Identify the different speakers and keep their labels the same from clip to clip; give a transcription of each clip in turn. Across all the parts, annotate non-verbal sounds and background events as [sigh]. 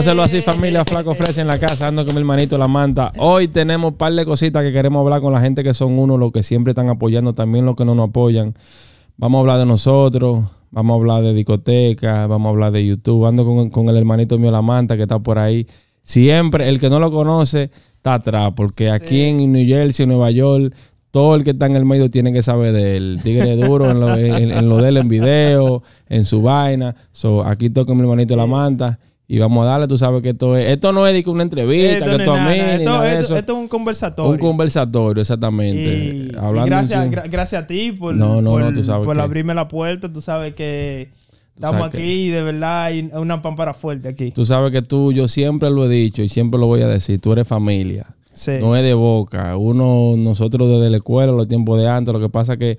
Speaker 1: hacerlo así, familia Flaco Fresh en la casa, ando con mi hermanito La Manta. Hoy tenemos un par de cositas que queremos hablar con la gente que son uno, los que siempre están apoyando, también los que no nos apoyan. Vamos a hablar de nosotros, vamos a hablar de discotecas, vamos a hablar de YouTube. Ando con, el hermanito mío La Manta que está por ahí. Siempre, el que no lo conoce, está atrás, porque aquí en New Jersey, Nueva York, todo el que está en el medio tiene que saber de él. Tigre duro en lo, en lo de él en video, en su vaina. So, aquí toca mi hermanito La Manta. Y vamos a darle, tú sabes que esto es. Esto no es una entrevista, esto que tú a es esto, es un conversatorio. Un conversatorio, exactamente. Y, gracias,
Speaker 2: gracias a ti por, abrirme la puerta. Tú sabes que estamos aquí, de verdad, hay una pampara fuerte aquí.
Speaker 1: Tú sabes que tú, yo siempre lo he dicho y siempre lo voy a decir. Tú eres familia. No es de boca. Uno, nosotros desde la escuela, los tiempos de antes, lo que pasa es que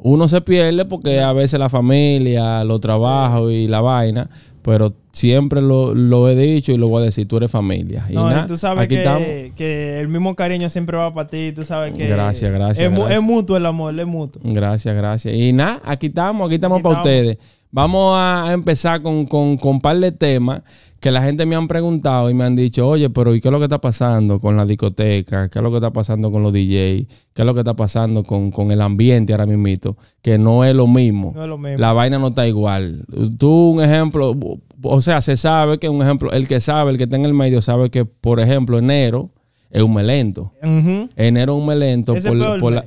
Speaker 1: uno se pierde porque a veces la familia, los trabajos y la vaina. Pero siempre lo, lo, he dicho y lo voy a decir, tú eres familia. Y no, tú sabes
Speaker 2: que, el mismo cariño siempre va para ti, tú sabes que... Gracias, gracias. Es, mutuo el amor, es mutuo.
Speaker 1: Gracias, gracias. Y nada, aquí estamos, aquí estamos para ustedes. Vamos a empezar con, con, con un par de temas que la gente me han preguntado y me han dicho, oye, pero ¿y qué es lo que está pasando con la discoteca? ¿Qué es lo que está pasando con los DJs? ¿Qué es lo que está pasando con, con el ambiente ahora mismo? Que no es lo mismo. No es lo mismo. La vaina no está igual. Tú, un ejemplo, o sea, se sabe que un ejemplo, el que sabe, el que está en el medio, sabe que, por ejemplo, enero es un melento, Enero es un melento, lento. Eh,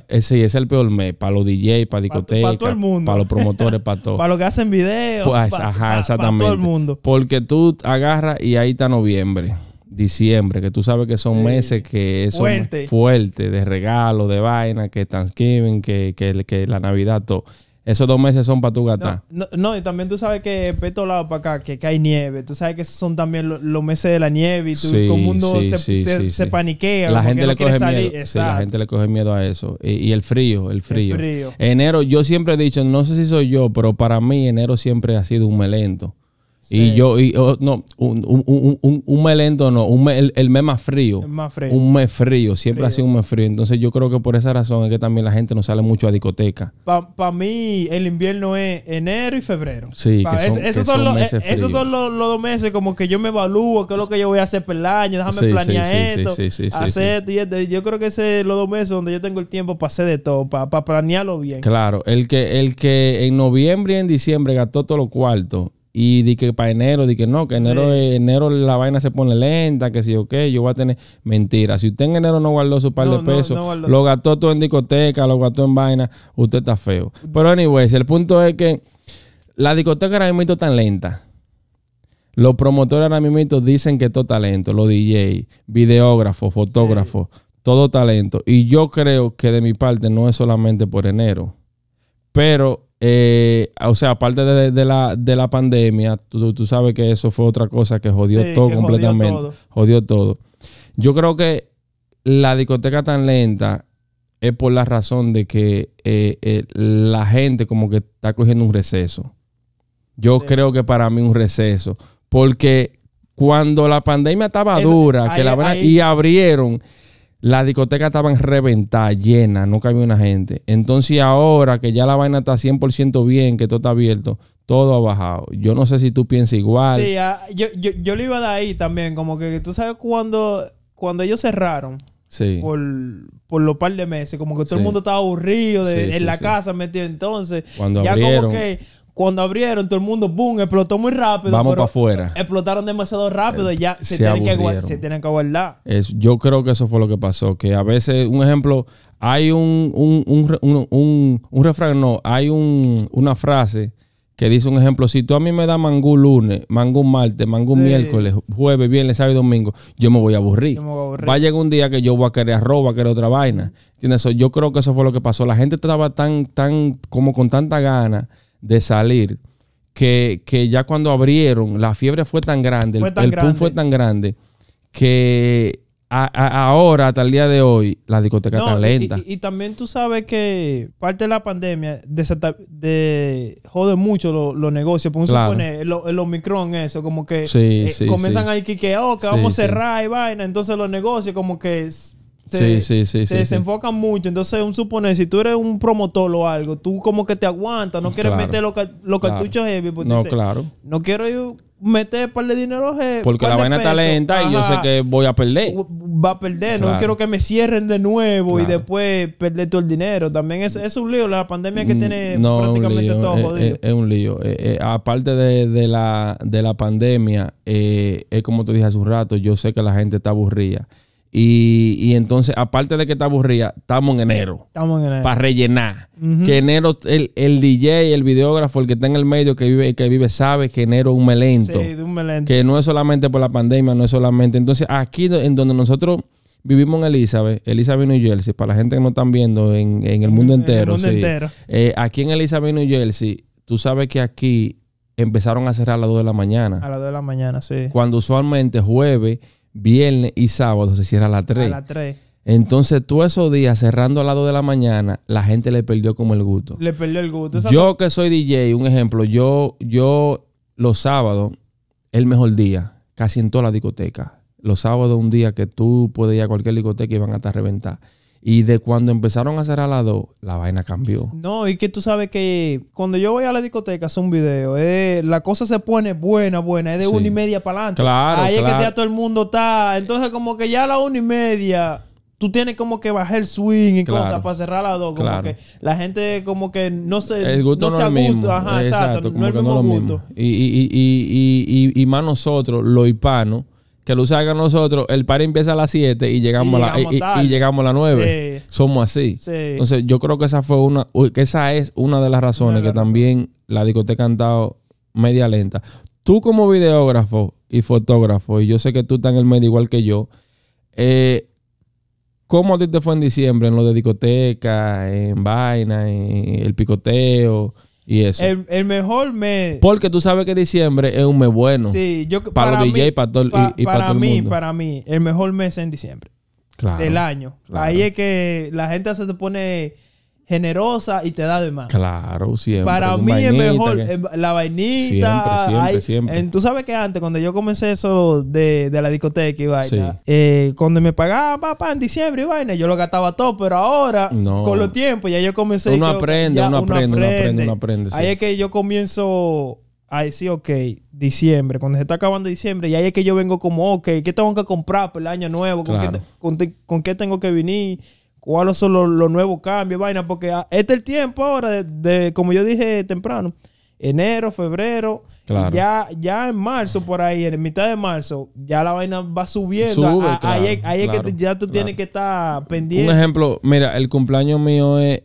Speaker 1: es el peor mes. Para los DJs, para discotecas. Para todo el mundo. Para los promotores, para [laughs] todos para los
Speaker 2: que hacen videos. Pues,
Speaker 1: exactamente. Para todo el mundo. Porque tú agarras y ahí está noviembre, diciembre, que tú sabes que son meses que son fuerte. de regalo, de vaina, que Thanksgiving, que, que, que la Navidad, todo. Esos dos meses son para tu gata.
Speaker 2: No, y también tú sabes que de todo lado para acá, que hay nieve. Tú sabes que son también los, meses de la nieve y todo el mundo se, paniquea. La gente, le coge miedo. la
Speaker 1: gente le coge miedo a eso. Y, el frío. El frío. Enero, yo siempre he dicho, no sé si soy yo, pero para mí enero siempre ha sido un melento. Y yo, y, oh, no, un, un, mes lento no, un el, mes más frío. El
Speaker 3: más frío. Un
Speaker 1: mes frío, siempre ha sido un mes frío. Entonces yo creo que por esa razón es que también la gente no sale mucho a discoteca.
Speaker 2: Para mí el invierno es enero y febrero. Sí, esos, son los, dos meses como que yo me evalúo, qué es lo que yo voy a hacer para el año, déjame planear esto, hacer esto Yo creo que ese es los dos meses donde yo tengo el tiempo para hacer de todo, para planearlo
Speaker 1: bien. Claro, el que, el que en noviembre y en diciembre gastó todos los cuartos y di que para enero, di que no, que enero, enero la vaina se pone lenta, que si sí, ok, yo voy a tener. Mentira. Si usted en enero no guardó su par de pesos, lo gastó todo en discoteca, lo gastó en vaina, usted está feo. Pero, anyways, el punto es que la discoteca ahora mismo está tan lenta. Los promotores ahora mismo dicen que todo talento, los DJ, videógrafos, fotógrafos, todo talento. Y yo creo que de mi parte no es solamente por enero, pero eh, o sea, aparte de, la, de la pandemia, tú, sabes que eso fue otra cosa que jodió todo completamente. Jodió todo. Yo creo que la discoteca tan lenta es por la razón de que eh, eh, la gente como que está cogiendo un receso. Yo creo que para mí un receso. Porque cuando la pandemia estaba dura, que la y abrieron, la discoteca estaban en reventar, llena, nunca había una gente. Entonces ahora que ya la vaina está 100% bien, que todo está abierto, todo ha bajado. Yo no sé si tú piensas igual. Sí,
Speaker 2: ah, yo, yo, lo iba de ahí también, como que tú sabes cuando, cuando ellos cerraron. Por, por los par de meses, como que todo el mundo estaba aburrido en la casa, metido. Entonces, cuando ya como que cuando abrieron, todo el mundo, boom, explotó muy rápido. Vamos para afuera. Explotaron demasiado rápido y eh, ya se, tienen, que, se guardar.
Speaker 1: yo creo que eso fue lo que pasó. Que a veces, un ejemplo, hay un, un, un, un, un refrán, no, hay una frase que dice un ejemplo, si tú a mí me das mangú lunes, mangú martes, mangú miércoles, jueves, viernes, sábado y domingo, yo me voy a aburrir. Va a llegar un día que yo voy a querer arroba, a querer otra vaina. ¿Entiendes? Yo creo que eso fue lo que pasó. La gente estaba tan, tan, como con tanta gana de salir, que, que ya cuando abrieron, la fiebre fue tan grande, el, fue tan grande, que ahora, hasta el día de hoy, la discoteca está lenta.
Speaker 2: Y, también tú sabes que parte de la pandemia de, de jode mucho los negocios. Por claro. supone, el, Omicron, eso, como que eh, comienzan a ir que, que oh, vamos a cerrar y vaina. Entonces los negocios como que se sí, sí, sí, mucho. Entonces, un suponer, si tú eres un promotor o algo, tú como que te aguantas, no quieres meter los, cartuchos heavy. Pues, no, claro. No quiero meter par de dinero heavy. Porque la vaina está lenta y yo sé
Speaker 1: que voy a perder. Va a
Speaker 2: perder, no quiero que me cierren de nuevo y después perder todo el dinero. También es, un lío la pandemia que mm, tiene prácticamente todo es, eh, jodido. Eh,
Speaker 1: es, un lío. Eh, aparte de, la, pandemia, es como te dije hace un rato, yo sé que la gente está aburrida. Y, y, entonces, aparte de que está aburrida, estamos en enero.
Speaker 2: Estamos en enero. Para
Speaker 1: rellenar. Que enero, el, el, DJ, el videógrafo, el que está en el medio, que vive, que vive sabe que enero es un melento. Que no es solamente por la pandemia, no es solamente. Entonces, aquí en donde nosotros vivimos en Elizabeth, Elizabeth, New Jersey, para la gente que no están viendo en, el mundo entero. En el mundo entero. Eh, aquí en Elizabeth, New Jersey, tú sabes que aquí empezaron a cerrar a las 2 de la mañana. A
Speaker 2: las 2 de la mañana, sí.
Speaker 1: Cuando usualmente jueves viernes y sábado se cierra a las 3. A las 3. Entonces, todos esos días, cerrando a las 2 de la mañana, la gente le perdió como el gusto. Le perdió el gusto. Yo que soy DJ, un ejemplo, yo, yo los sábados, el mejor día, casi en toda la discoteca. Los sábados, un día que tú puedes ir a cualquier discoteca y van a estar reventar. Y de cuando empezaron a cerrar las dos, la vaina cambió.
Speaker 2: No, y que tú sabes que cuando yo voy a la discoteca, hace un video, eh, la cosa se pone buena, buena, es de una y media para adelante. Claro, Ahí es que ya todo el mundo está. Entonces, como que ya a la una y media, tú tienes como que bajar el swing y cosas para cerrar las dos. Como claro. que la gente como que no se, el gusto no, no se agusta. Ajá, exacto. no es el mismo gusto.
Speaker 1: y Y, y, y, y, más nosotros, los hispanos, que lo usa nosotros, el par empieza a las 7 y llegamos, a, y, llegamos las 9. Somos así. Entonces, yo creo que esa fue una esa es una de las razones que también la discoteca ha cantado media lenta. Tú como videógrafo y fotógrafo, y yo sé que tú estás en el medio igual que yo, eh, ¿cómo a ti te fue en diciembre en lo de discoteca, en vaina, en el picoteo? Y eso.
Speaker 2: El, mejor mes.
Speaker 1: Porque tú sabes que diciembre es un mes bueno. Sí, yo para, los DJ para todo, y, para, mí, Para
Speaker 2: mí, el mejor mes es en diciembre. Claro, del año. Ahí es que la gente se te pone generosa y te da de más.
Speaker 1: Claro, siempre. Para mí es mejor eh,
Speaker 2: la vainita. Siempre, siempre, siempre. Tú sabes que antes, cuando yo comencé eso de, la discoteca y vaina, eh, cuando me pagaba papá en diciembre y vaina, yo lo gastaba todo, pero ahora, con los tiempos, ya yo comencé. Uno, aprende, uno, aprende, uno aprende, Ahí es que yo comienzo a decir, ok, diciembre, cuando se está acabando diciembre, y ahí es que yo vengo como, ok, ¿qué tengo que comprar para el año nuevo? ¿Con, con qué tengo que venir? cuáles son los, nuevos cambios, vaina, porque ah, este es el tiempo ahora de, como yo dije temprano, enero, febrero, ya, ya en marzo por ahí, en mitad de marzo, ya la vaina va subiendo. Ah, ahí, es que ya tú tienes que estar pendiente. Un
Speaker 1: ejemplo, mira, el cumpleaños mío es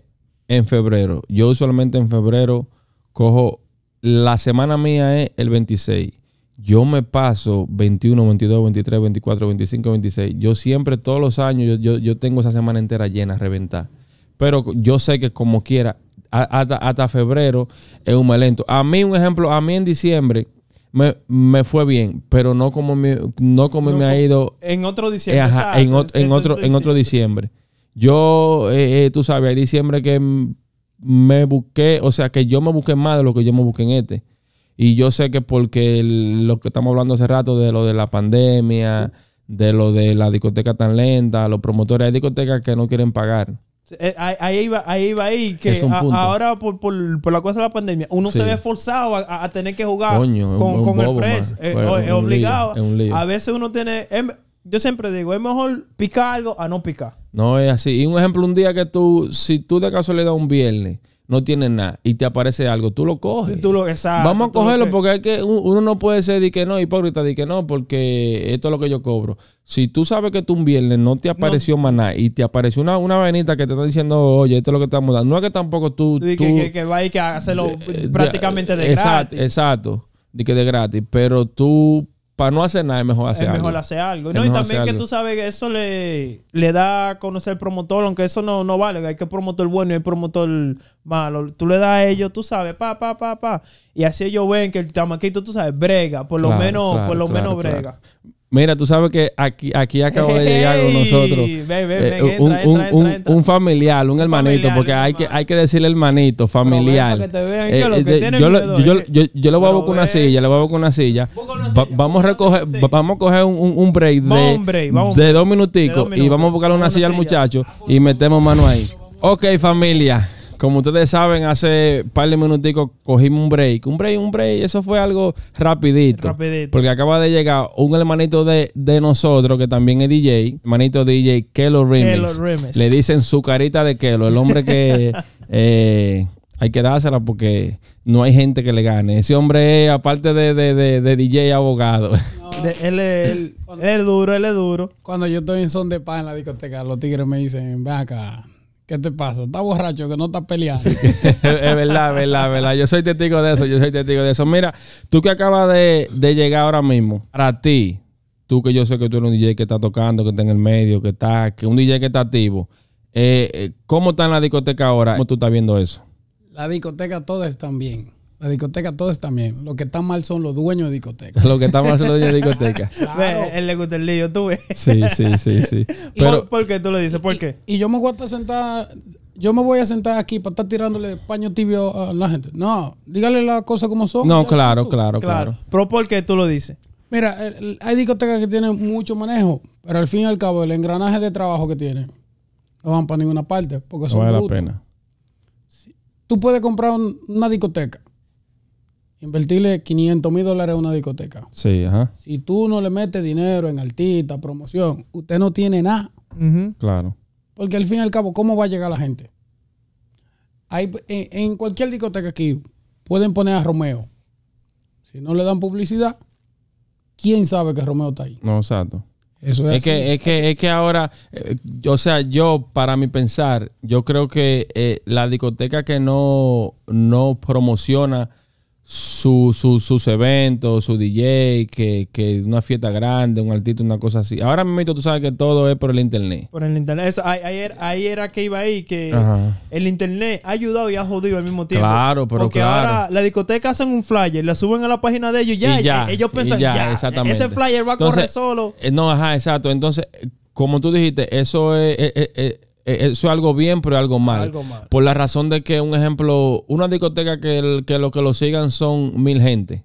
Speaker 1: en febrero. Yo usualmente en febrero cojo, la semana mía es el 26 yo me paso 21, 22, 23, 24, 25, 26. Yo siempre, todos los años, yo, tengo esa semana entera llena, reventada. reventar. Pero yo sé que como quiera, hasta, febrero es un malento. A mí, un ejemplo, a mí en diciembre me, fue bien, pero no como me, no como me ha ido. En otro eh, diciembre. en, otro, en otro diciembre. Yo, eh, eh, tú sabes, hay diciembre que me busqué, o sea, que yo me busqué más de lo que yo me busqué en este. Y yo sé que porque lo que estamos hablando hace rato de lo de la pandemia, de lo de la discoteca tan lenta, los promotores, de discotecas que no quieren pagar.
Speaker 2: Eh, ahí iba, ahí iba ahí, que ahora por, la cosa de la pandemia, uno se ve forzado a, tener que jugar con, el precio. Eh, es, obligado. A veces uno tiene, yo siempre digo, es mejor picar algo a no picar.
Speaker 1: No es así. Y un ejemplo, un día que tú, si tú de casualidad un viernes, no tienen nada y te aparece algo, tú lo coges.
Speaker 2: lo, Vamos a cogerlo
Speaker 1: porque que, uno no puede ser que no, hipócrita, de que no, porque esto es lo que yo cobro. Si tú sabes que tú un viernes no te apareció más maná y te apareció una, una vainita que te está diciendo, oye, esto es lo que estamos dando, no es que tampoco tú. que, que,
Speaker 2: que hacerlo prácticamente de, gratis. Exacto,
Speaker 1: exacto, de que de gratis, pero tú para no hacer nada es mejor hacer algo. Es mejor hacer
Speaker 2: algo. y también que tú sabes que eso le, le da a conocer el promotor, aunque eso no, no vale. Hay que promotor bueno y hay promotor malo. Tú le das a ellos, tú sabes, pa, pa, pa, pa. Y así ellos ven que el chamaquito, tú sabes, brega. Por
Speaker 1: lo menos, por lo menos brega. Mira, tú sabes que aquí, aquí acabo de llegar con nosotros. un, familiar, un, hermanito, porque hay que, hay que decirle hermanito, familiar. Yo le voy a buscar una silla, le voy a buscar una silla. vamos a recoger, vamos a coger un, break de, dos minuticos y vamos a buscarle una, una silla al muchacho y metemos mano ahí. Ok, familia. Como ustedes saben, hace un par de minuticos cogimos un break. Un break, un break, eso fue algo rapidito. Porque acaba de llegar un hermanito de, de nosotros, que también es DJ, hermanito DJ, Kelo Rimes. Le dicen su carita de Kelo, el hombre que [laughs] eh, hay que dársela porque no hay gente que le gane. Ese hombre, aparte de, de, de, DJ, abogado.
Speaker 3: él, él, es duro, él es duro. Cuando yo estoy en son de pan en la discoteca, los tigres me dicen, ven acá ¿Qué te pasa? Estás borracho, que no estás peleando. [laughs] es
Speaker 1: verdad, verdad, verdad. Yo soy testigo de eso, yo soy testigo de eso. Mira, tú que acabas de, llegar ahora mismo, para ti, tú que yo sé que tú eres un DJ que está tocando, que está en el medio, que está, que un DJ que está activo, eh, eh, ¿cómo está en la discoteca ahora? ¿Cómo tú estás viendo eso?
Speaker 3: La discoteca todas están bien. La discoteca todo está bien. Lo que está mal son los dueños de discotecas.
Speaker 1: Lo que está mal son los dueños de discotecas. [laughs]
Speaker 3: claro. Él le gusta el lío, tú ves. Sí, sí, sí, sí. [laughs] Pero, ¿Por, qué tú lo dices? ¿Por qué? Y yo me voy a sentar, yo me voy a sentar aquí para estar tirándole paño tibio a la gente. No, dígale las cosas como son. No, claro, claro, claro, Pero ¿por
Speaker 2: qué tú lo dices?
Speaker 3: Mira, hay discotecas que tienen mucho manejo, pero al fin y al cabo el engranaje de trabajo que tienen no van para ninguna parte porque son vale la pena. Tú puedes comprar una discoteca invertirle 500 mil dólares a una discoteca.
Speaker 1: Si
Speaker 3: tú no le metes dinero en artista, promoción, usted no tiene nada. Claro. Porque al fin y al cabo, ¿cómo va a llegar la gente? en, cualquier discoteca aquí pueden poner a Romeo. Si no le dan publicidad, ¿quién sabe que Romeo está ahí?
Speaker 1: No, exacto. Eso es, es que, es, que, ahora, eh, o sea, yo para mi pensar, yo creo que eh, la discoteca que no, no promociona su, su, sus eventos, su DJ, que, que, una fiesta grande, un artista, una cosa así. Ahora mismo tú sabes que todo es por el internet.
Speaker 2: Por el internet. ahí, era, que iba ahí, que el internet ha ayudado y ha jodido al mismo tiempo. Claro, pero Porque ahora la discoteca hacen un flyer, la suben a la página de ellos ya, y ya, ellos piensan, ya, e-". ese flyer va a correr solo.
Speaker 1: Eh, no, ajá, exacto. Entonces, como tú dijiste, eso es, eh, eh, eh, eh, eso es algo bien, pero es algo mal. Por la razón de que, un ejemplo, una discoteca que, los que lo que lo sigan son mil gente.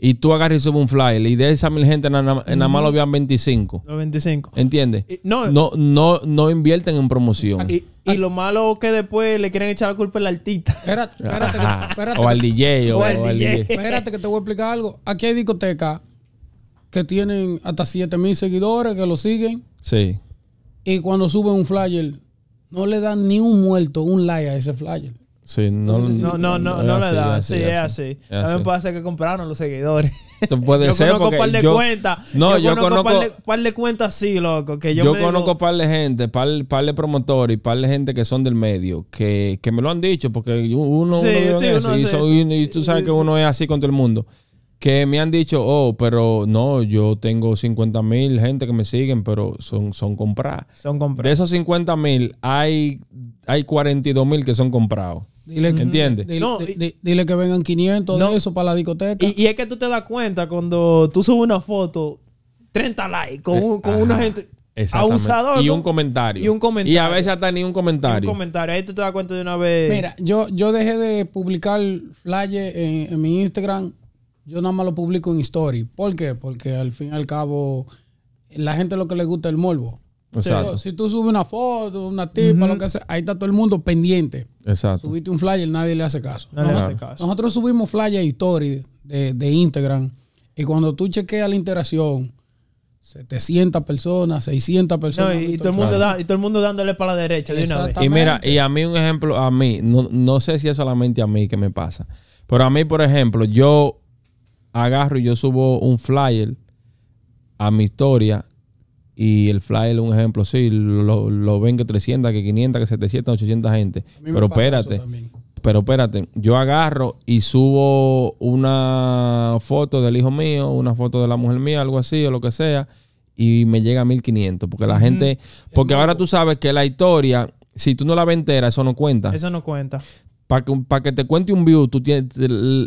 Speaker 1: Y tú agarras y subes un flyer. Y de esa mil gente, nada más lo vean 25. Los 25. ¿Entiendes? no, no, no, invierten en promoción.
Speaker 2: Y, lo malo es que después le quieren echar la culpa al artista.
Speaker 3: Espérate, espérate, espérate O al DJ. O, al DJ. Espérate que te voy a explicar algo. Aquí hay discotecas que tienen hasta 7 mil seguidores que lo siguen. Sí. Y cuando suben un flyer, no le dan ni un muerto, un like a ese flyer. Sí, no, no, no, no, le da. Sí, es así. También puede ser que compraron los seguidores.
Speaker 1: puede [laughs] yo ser conozco un par de cuentas. No, yo, conozco, un
Speaker 2: par, de, cuentas, sí, loco. Que yo conozco un
Speaker 1: par de gente, par, par, de promotores y par de gente que son del medio que, que me lo han dicho porque uno, sí, uno, sí, y, y, tú sabes que uno es así con todo el mundo que me han dicho, oh, pero no, yo tengo 50 mil gente que me siguen, pero son, son compradas. Son compradas. De esos 50 mil, hay, hay 42 mil que son comprados. Dile ¿Entiendes?
Speaker 3: Dile, dile, que vengan 500 de eso para la discoteca. Y, es que tú te das cuenta cuando tú subes una foto, 30 likes con, eh, con una gente... Abusador.
Speaker 1: Y un comentario. Y un comentario. Y a veces hasta ni un comentario. un comentario. Ahí tú te das cuenta de una vez. Mira,
Speaker 3: yo, yo dejé de publicar flyers en mi Instagram yo nada más lo publico en story. ¿Por qué? Porque al fin y al cabo, la gente lo que le gusta es el morbo. Si, tú subes una foto, una tipa, lo que sea, ahí está todo el mundo pendiente. Exacto. Subiste un flyer, nadie le hace caso. Nosotros subimos flyer y story de, de Instagram. Y cuando tú chequeas la interacción, 700 personas, 600 personas. y, todo
Speaker 2: el mundo dándole para la derecha de una Y mira,
Speaker 1: y a mí un ejemplo, a mí, no, no, sé si es solamente a mí que me pasa, pero a mí, por ejemplo, yo agarro y yo subo un flyer a mi historia y el flyer, un ejemplo, sí, lo, ven que 300, que 500, que 700, 800 gente. Pero espérate, pero espérate, yo agarro y subo una foto del hijo mío, una foto de la mujer mía, algo así o lo que sea, y me llega a 1500. Porque la gente, porque ahora tú sabes que la historia, si tú no la ves entera, eso no cuenta. Eso no cuenta. Para que, te cuente un view,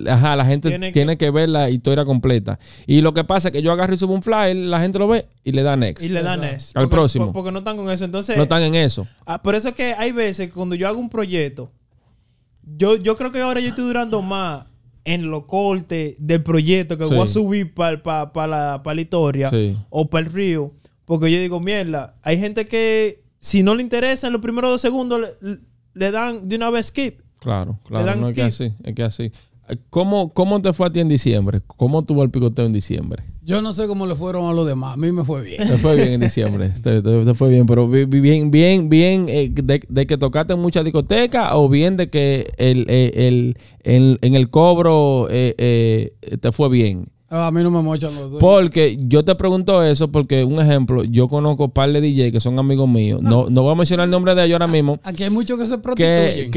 Speaker 1: ajá, la gente tiene, que... ver la historia completa. Y lo que pasa es que yo agarro y subo un flyer, la gente lo ve y le da next. Y le da next. Al próximo. Porque
Speaker 2: no están con eso. Entonces, no están en eso. Ah, por eso es que hay veces cuando yo hago un proyecto, yo, yo creo que ahora yo estoy durando más en los corte del proyecto que voy a subir para la, historia o para el río. Porque yo digo, mierda, hay gente que si no le interesa en los primeros dos segundos le dan de una vez skip.
Speaker 1: Claro, claro. no, es que así, es que así. ¿Cómo, ¿Cómo te fue a ti en diciembre? ¿Cómo tuvo el picoteo en diciembre?
Speaker 3: Yo no sé cómo le fueron a los demás. A mí me fue bien. Te fue bien en
Speaker 1: diciembre. [laughs] te, fue bien, pero bien, bien, bien eh, de, que tocaste en mucha discoteca o bien de que el, eh, en, el cobro eh, te fue bien.
Speaker 3: Eh, a mí no me mochan los dos.
Speaker 1: Porque yo te pregunto eso porque, un ejemplo, yo conozco par de DJ que son amigos míos. No, no voy a mencionar el nombre de ellos ahora ah, mismo.
Speaker 3: Aquí hay muchos que se prostituyen. [laughs]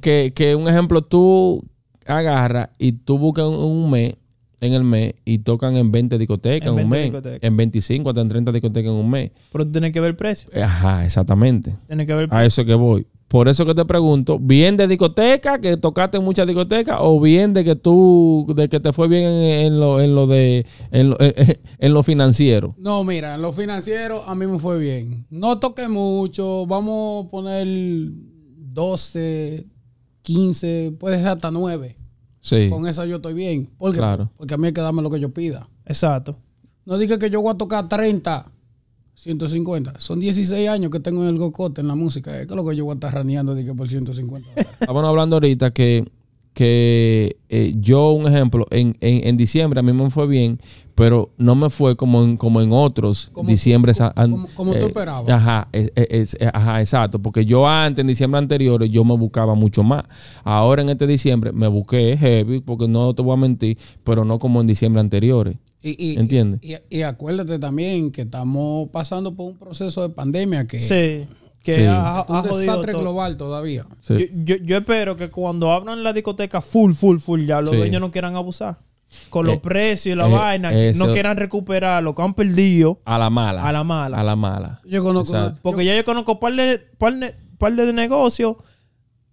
Speaker 1: Que, que, un ejemplo, tú agarras y tú buscas un, mes en el mes y tocan en 20 discotecas en, un mes. En 25 hasta en 30 discotecas en un mes. Pero tú tienes que ver precio. Ajá, exactamente. tiene que ver precio. A eso que voy. Por eso que te pregunto, bien de discoteca, que tocaste mucha muchas discotecas, o bien de que tú, de que te fue bien en, lo, de, en eh, eh, financiero.
Speaker 3: No, mira, en lo financiero a mí me fue bien. No toqué mucho, vamos a poner 12, 15, puede ser hasta 9. Sí. Con eso yo estoy bien. claro. porque a mí hay que darme lo que yo pida. Exacto. No digas que yo voy a tocar 30 150. Son 16 años que tengo en el gocote en la música. Es lo que yo voy a estar raneando de que por 150.
Speaker 1: [laughs] Estábamos hablando ahorita que, que eh, yo, un ejemplo, en, diciembre a mí me fue bien, pero no me fue como en, como en otros como, diciembre. Como, tú eh, esperabas. Ajá, ajá, exacto. Porque yo antes, en diciembre anteriores, yo me buscaba mucho más. Ahora en este diciembre me busqué heavy, porque no te voy a mentir, pero no como en diciembre anteriores.
Speaker 3: Y, y, Y, acuérdate también que estamos pasando por un proceso de pandemia que, que un desastre
Speaker 2: global todavía. Yo, espero que cuando abran la discoteca full, full, full, ya los dueños no quieran abusar. Con los eh, precios y la eh, vaina, que no quieran recuperar lo que han perdido.
Speaker 1: A la mala. A la mala. A la mala. Yo conozco. Porque ya yo
Speaker 2: conozco un par de, par par de negocios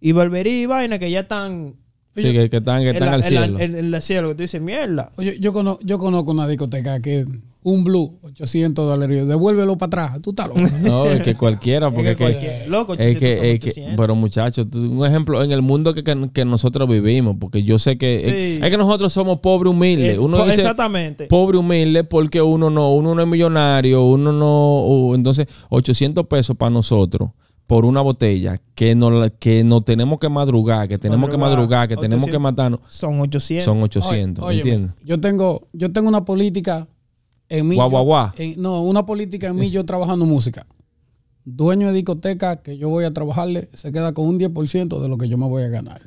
Speaker 2: y barbería y vaina que ya
Speaker 3: están Sí, que, están, que al cielo. el cielo, que tú dices, mierda. Yo, conozco, una discoteca que un blue, 800 dólares, devuélvelo para atrás, tú estás No, es que
Speaker 1: cualquiera, porque que... Loco, es que, pero muchachos, un ejemplo, en el mundo que, nosotros vivimos, porque yo sé que... Es, que nosotros somos pobre humildes. Uno dice, exactamente. Pobre humilde porque uno no, uno no es millonario, uno no... Entonces, 800 pesos para nosotros por una botella que no que no tenemos que madrugar, que tenemos que madrugar, que tenemos que matarnos.
Speaker 3: Son 800. Son 800, oye, yo tengo yo tengo una política en mí. Guau, guau, guau. no, una política en mí yo trabajando música. Dueño de discoteca que yo voy a trabajarle se queda con un 10% de lo que yo me voy a ganar.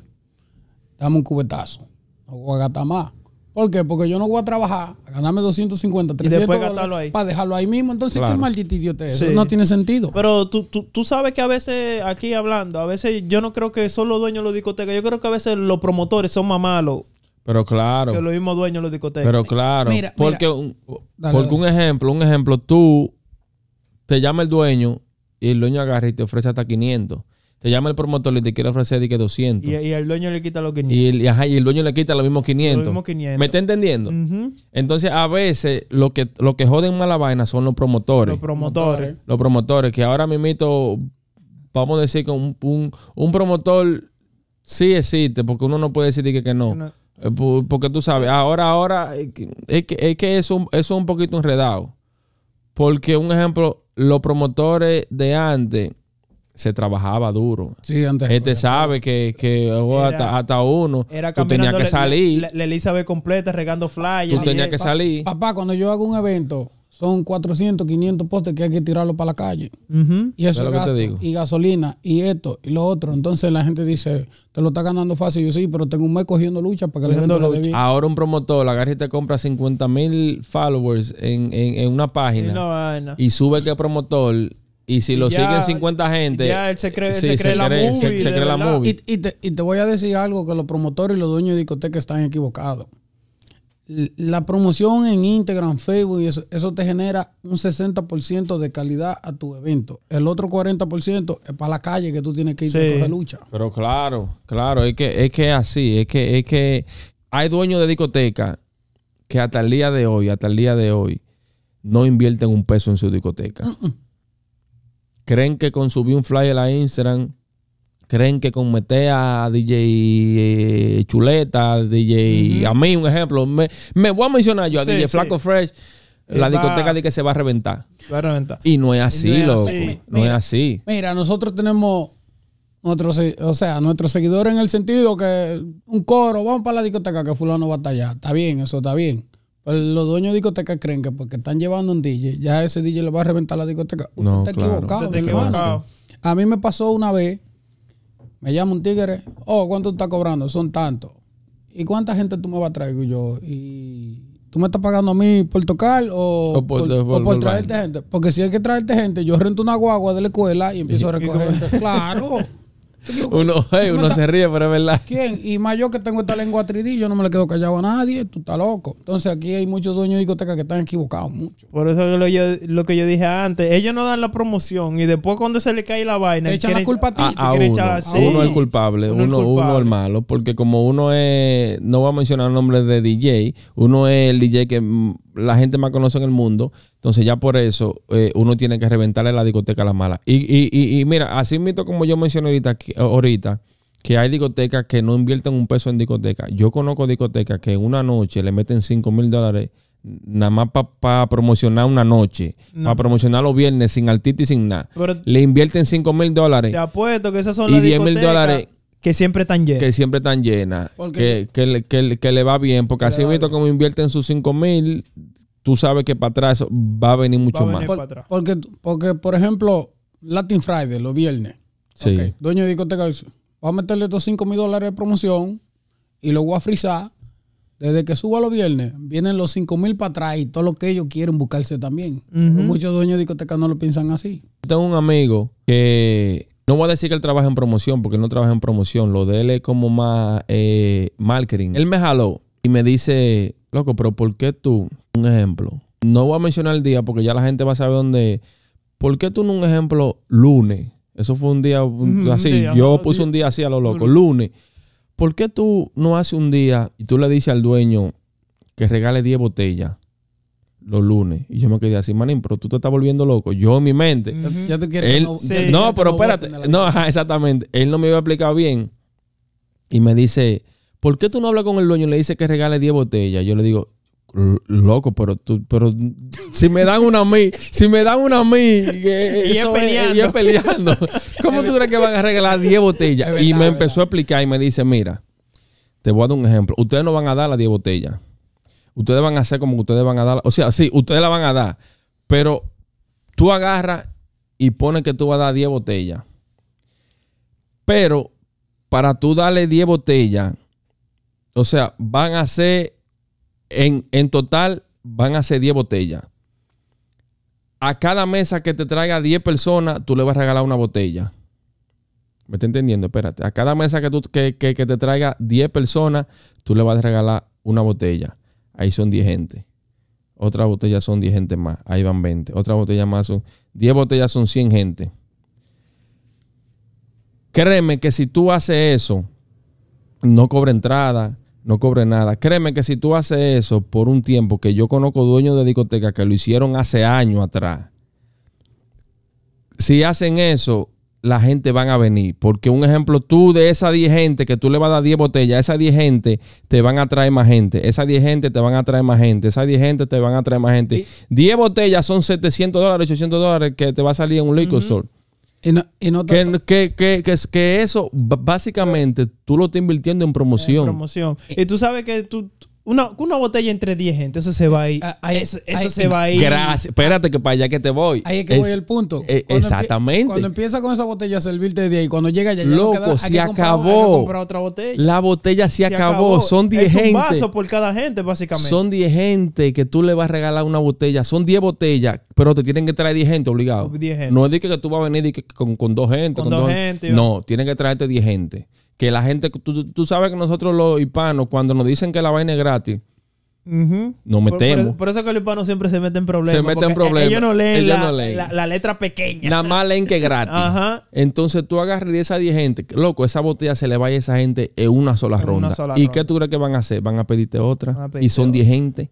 Speaker 3: Dame un cubetazo. O voy más. ¿Por qué? Porque yo no voy a trabajar, a ganarme 250, 300 gastarlo ahí. para dejarlo ahí mismo. Entonces, qué maldita idiote Eso no tiene sentido. Pero tú, tú, tú, sabes que a
Speaker 2: veces, aquí hablando, a veces yo no creo que son los dueños de los discotecas. Yo creo que a
Speaker 1: veces los promotores son más malos. Pero claro. Que los
Speaker 2: mismos dueños de los discotecas. Pero claro. porque Un,
Speaker 1: ejemplo, un ejemplo, tú te llama el dueño y el dueño agarra y te ofrece hasta 500. Te llama el promotor y te quiere ofrecer que 200. Y, el dueño le quita los 500. Y el, ajá, y el dueño le quita los mismos 500. ¿Me está entendiendo? Entonces, a veces, lo que, lo que joden la vaina son los promotores. Los promotores. Los promotores, que ahora mismo, vamos a decir que un, promotor sí existe, porque uno no puede decir que, que no. Eh, porque tú sabes, ahora, ahora, eh, es que, es que eso, eso es un poquito enredado. Porque, un ejemplo, los promotores de antes se trabajaba duro. Sí, antes. Este sabe que, oh, hasta, uno. Era tú tenías que salir.
Speaker 2: La, la, Elizabeth completa regando flyers. Tú tenías que salir. Papá,
Speaker 3: cuando yo hago un evento, son 400, 500 postes que hay que tirarlo para la calle. Y eso es y gasolina, y esto, y lo otro. Entonces la gente dice, te lo está ganando fácil. Yo sí, pero tengo un mes cogiendo lucha para que la gente lo
Speaker 1: Ahora un promotor la y te compra 50 mil followers en, en, una página. Y, y sube que promotor y si lo siguen 50 gente. se cree, la Y,
Speaker 3: te, voy a decir algo: que los promotores y los dueños de discoteca están equivocados. La promoción en Instagram, Facebook, eso, te genera un 60% de calidad a tu evento. El otro 40% es para la calle que tú tienes que ir sí. a lucha.
Speaker 1: Pero claro, claro, es que es que así, es que, es que hay dueños de discoteca que hasta el día de hoy, hasta el día de hoy, no invierten un peso en su discoteca creen que con subir un flyer a Instagram, creen que con meter a DJ eh, Chuleta, DJ, a mí un ejemplo, me, voy a mencionar yo a DJ Flaco Fresh. Eh, la discoteca dice que se va a reventar. Va a reventar. Y no es así, no Así.
Speaker 3: Mira, nosotros tenemos nuestros, o sea, nuestros seguidores en el sentido que un coro, vamos para la discoteca que fulano va a allá. Está bien, eso está bien los dueños de discoteca creen que porque están llevando un DJ, ya ese DJ le va a reventar la discoteca. Usted está equivocado, A mí me pasó una vez, me llama un tigre, oh, ¿cuánto tú estás cobrando? Son tantos. ¿Y cuánta gente tú me vas a traer? yo, y tú me estás pagando a mí por tocar o, por, traerte gente. Porque si hay que traerte gente, yo rento una guagua de la escuela y empiezo [laughs] a recoger gente. Claro. [laughs]
Speaker 1: uno, [laughs] uno se ríe, pero es verdad.
Speaker 3: ¿Quién? Y más yo que tengo esta lengua 3 yo no me le quedo callado a nadie, tú estás loco. Entonces aquí hay muchos dueños de discotecas que están equivocados mucho.
Speaker 2: Por eso lo, yo, lo que yo dije antes, ellos no dan la promoción y después cuando se le cae la vaina... Te echan la culpa a ti. Ah, a, uno, es uno el
Speaker 1: culpable, uno, es malo, porque como uno es, no voy a mencionar nombres de DJ, uno es el DJ que la gente más conoce en el mundo entonces ya por eso eh, uno tiene que reventarle la discoteca a las malas. Y, y, y, mira, así mismo como yo mencioné ahorita, que, que hay discotecas que no invierten un peso en discoteca. Yo conozco discotecas que en una noche le meten 5 mil dólares nada más para promocionar una noche, para promocionar los viernes sin artista y sin nada. le invierten 5 mil dólares. Te apuesto que esas son las y mil dólares. Que siempre están llenas. Que siempre están llenas. Que, que, que, le va bien. Porque así mismo como invierten sus 5 mil, tú sabes que para atrás va a venir mucho más.
Speaker 3: porque, porque, por ejemplo, Latin Friday, los viernes. Sí. dueño de discoteca, voy a meterle estos 5 mil dólares de promoción y lo voy a frizar. Desde que suba los viernes, vienen los 5 mil para atrás y todo lo que ellos quieren buscarse también. Muchos dueños de discoteca no lo piensan así.
Speaker 1: Tengo un amigo que no voy a decir que él trabaja en promoción, porque él no trabaja en promoción. Lo de él es como más eh, marketing. Él me jaló y me dice, loco, pero ¿por qué tú? Un ejemplo. No voy a mencionar el día porque ya la gente va a saber dónde. ¿Por qué tú, un ejemplo, lunes? Eso fue un día así. Yo puse un día así a lo loco. Lunes. ¿Por qué tú no haces un día y tú le dices al dueño que regale 10 botellas? los lunes. Y yo me quedé así, manín, pero tú te estás volviendo loco. Yo en mi mente.
Speaker 3: Ya tú quieres. no, no pero espérate.
Speaker 1: No, ajá, exactamente. Él no me iba a explicar bien. Y me dice, ¿por qué tú no hablas con el dueño y le dices que regale 10 botellas? Yo le digo, loco, pero tú, pero si me dan una a mí, si me dan una a mí, eh,
Speaker 3: [laughs] eso peleando.
Speaker 1: peleando. [laughs] ¿Cómo tú crees que van a regalar 10 botellas? y me empezó a explicar y me dice, mira, te voy a dar un ejemplo. Ustedes no van a dar las 10 botellas. Ustedes van a hacer como que ustedes van a dar. O sea, sí, ustedes la van a dar. Pero tú agarras y pones que tú vas a dar 10 botellas. Pero para tú darle 10 botellas, o sea, van a ser, en, total, van a ser 10 botellas. A cada mesa que te traiga 10 personas, tú le vas a regalar una botella. ¿Me está entendiendo? Espérate. A cada mesa que, tú, que te traiga 10 personas, tú le vas a regalar una botella. Ahí son 10 gente. Otra botella son 10 gente más. Ahí van 20. Otra botella más son... 10 botellas son 100 gente. Créeme que si tú haces eso, no cobra entrada, no cobre nada. Créeme que si tú haces eso por un tiempo, que yo conozco dueños de discotecas que lo hicieron hace años atrás, si hacen eso, la gente van a venir. Porque un ejemplo, tú de esa 10 gente que tú le vas a dar 10 botellas, esa 10 gente te van a traer más gente. Esa 10 gente te van a traer más gente. Esa 10 gente te van a traer más gente. 10 botellas son 700 dólares, 800 dólares que te va a salir en un liquor store que, que, que, que, eso básicamente tú lo estás invirtiendo en promoción. En promoción. Y tú sabes que tú, una, botella entre 10 gente, eso se va a ir. Ah,
Speaker 3: eso, se va a ir.
Speaker 1: Espérate, que para allá que te voy. Ahí es que voy el punto. Eh, exactamente. cuando
Speaker 3: empieza con esa botella a servirte de 10 y cuando llega ya. Loco, no queda, se acabó. otra
Speaker 1: botella. La botella se, acabó. Son 10 gente. un vaso
Speaker 3: por cada gente, básicamente.
Speaker 1: Son 10 gente que tú le vas a regalar una botella. Son 10 botellas, pero te tienen que traer 10 gente obligado. No es de que, tú vas a venir con, con, dos gente. Con, dos, gente. No, tienen que traerte 10 gente que la gente, tú, sabes que nosotros los hispanos, cuando nos dicen que la vaina es gratis, No metemos. Por, eso
Speaker 2: que los hispanos siempre se meten en problemas. Se meten problemas. Ellos no leen, la, no La, letra pequeña. Nada más leen que gratis.
Speaker 1: Ajá. Entonces tú agarras de a 10 gente. Loco, esa botella se le va a esa gente en una sola ronda. ¿Y qué tú crees que van a hacer? Van a pedirte otra. y son 10 gente.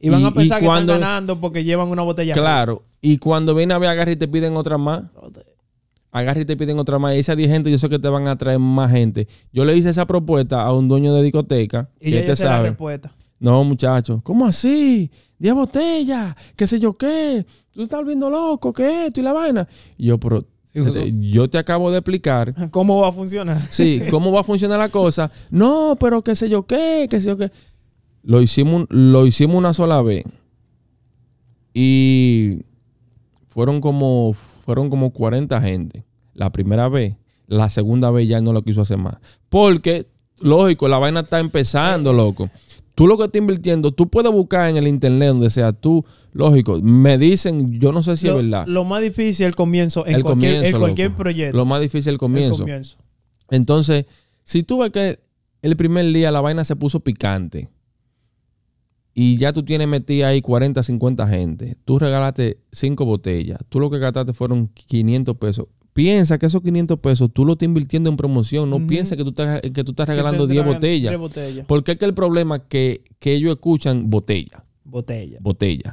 Speaker 1: Y van a pensar que están ganando porque llevan una botella. Claro. Y cuando viene a ver, agarrar y te piden otra más agarra y te piden otra más. Esa 10 gente, yo sé que te van a traer más gente. Yo le hice esa propuesta a un dueño de discoteca. Y te este ya La respuesta. No, muchachos, ¿cómo así? 10 botellas, qué sé yo qué. Tú estás volviendo loco, qué esto y la vaina. yo, pero eh, yo te acabo de explicar. [laughs] ¿Cómo va a funcionar? Sí, [laughs] ¿cómo va a funcionar la cosa? No, pero qué sé yo qué, qué sé yo qué. Lo hicimos, lo hicimos una sola vez. Y fueron como fueron como 40 gente. La primera vez. La segunda vez ya no lo quiso hacer más. Porque, lógico, la vaina está empezando, loco. Tú lo que estás invirtiendo, tú puedes buscar en el internet donde sea tú, lógico. Me dicen, yo no sé si es verdad.
Speaker 2: Lo más difícil el comienzo en el cualquier, en cualquier proyecto. Lo más difícil el comienzo. El comienzo.
Speaker 1: Entonces, si tú ves que el primer día la vaina se puso picante, y ya tú tienes metida ahí 40, 50 gente, tú regalaste 5 botellas, tú lo que gastaste fueron 500 pesos. Piensa que esos 500 pesos tú lo estás invirtiendo en promoción. No piensa que tú estás, que tú estás regalando 10 botellas. Porque es que el problema es que, ellos escuchan botella. Botella. Botella.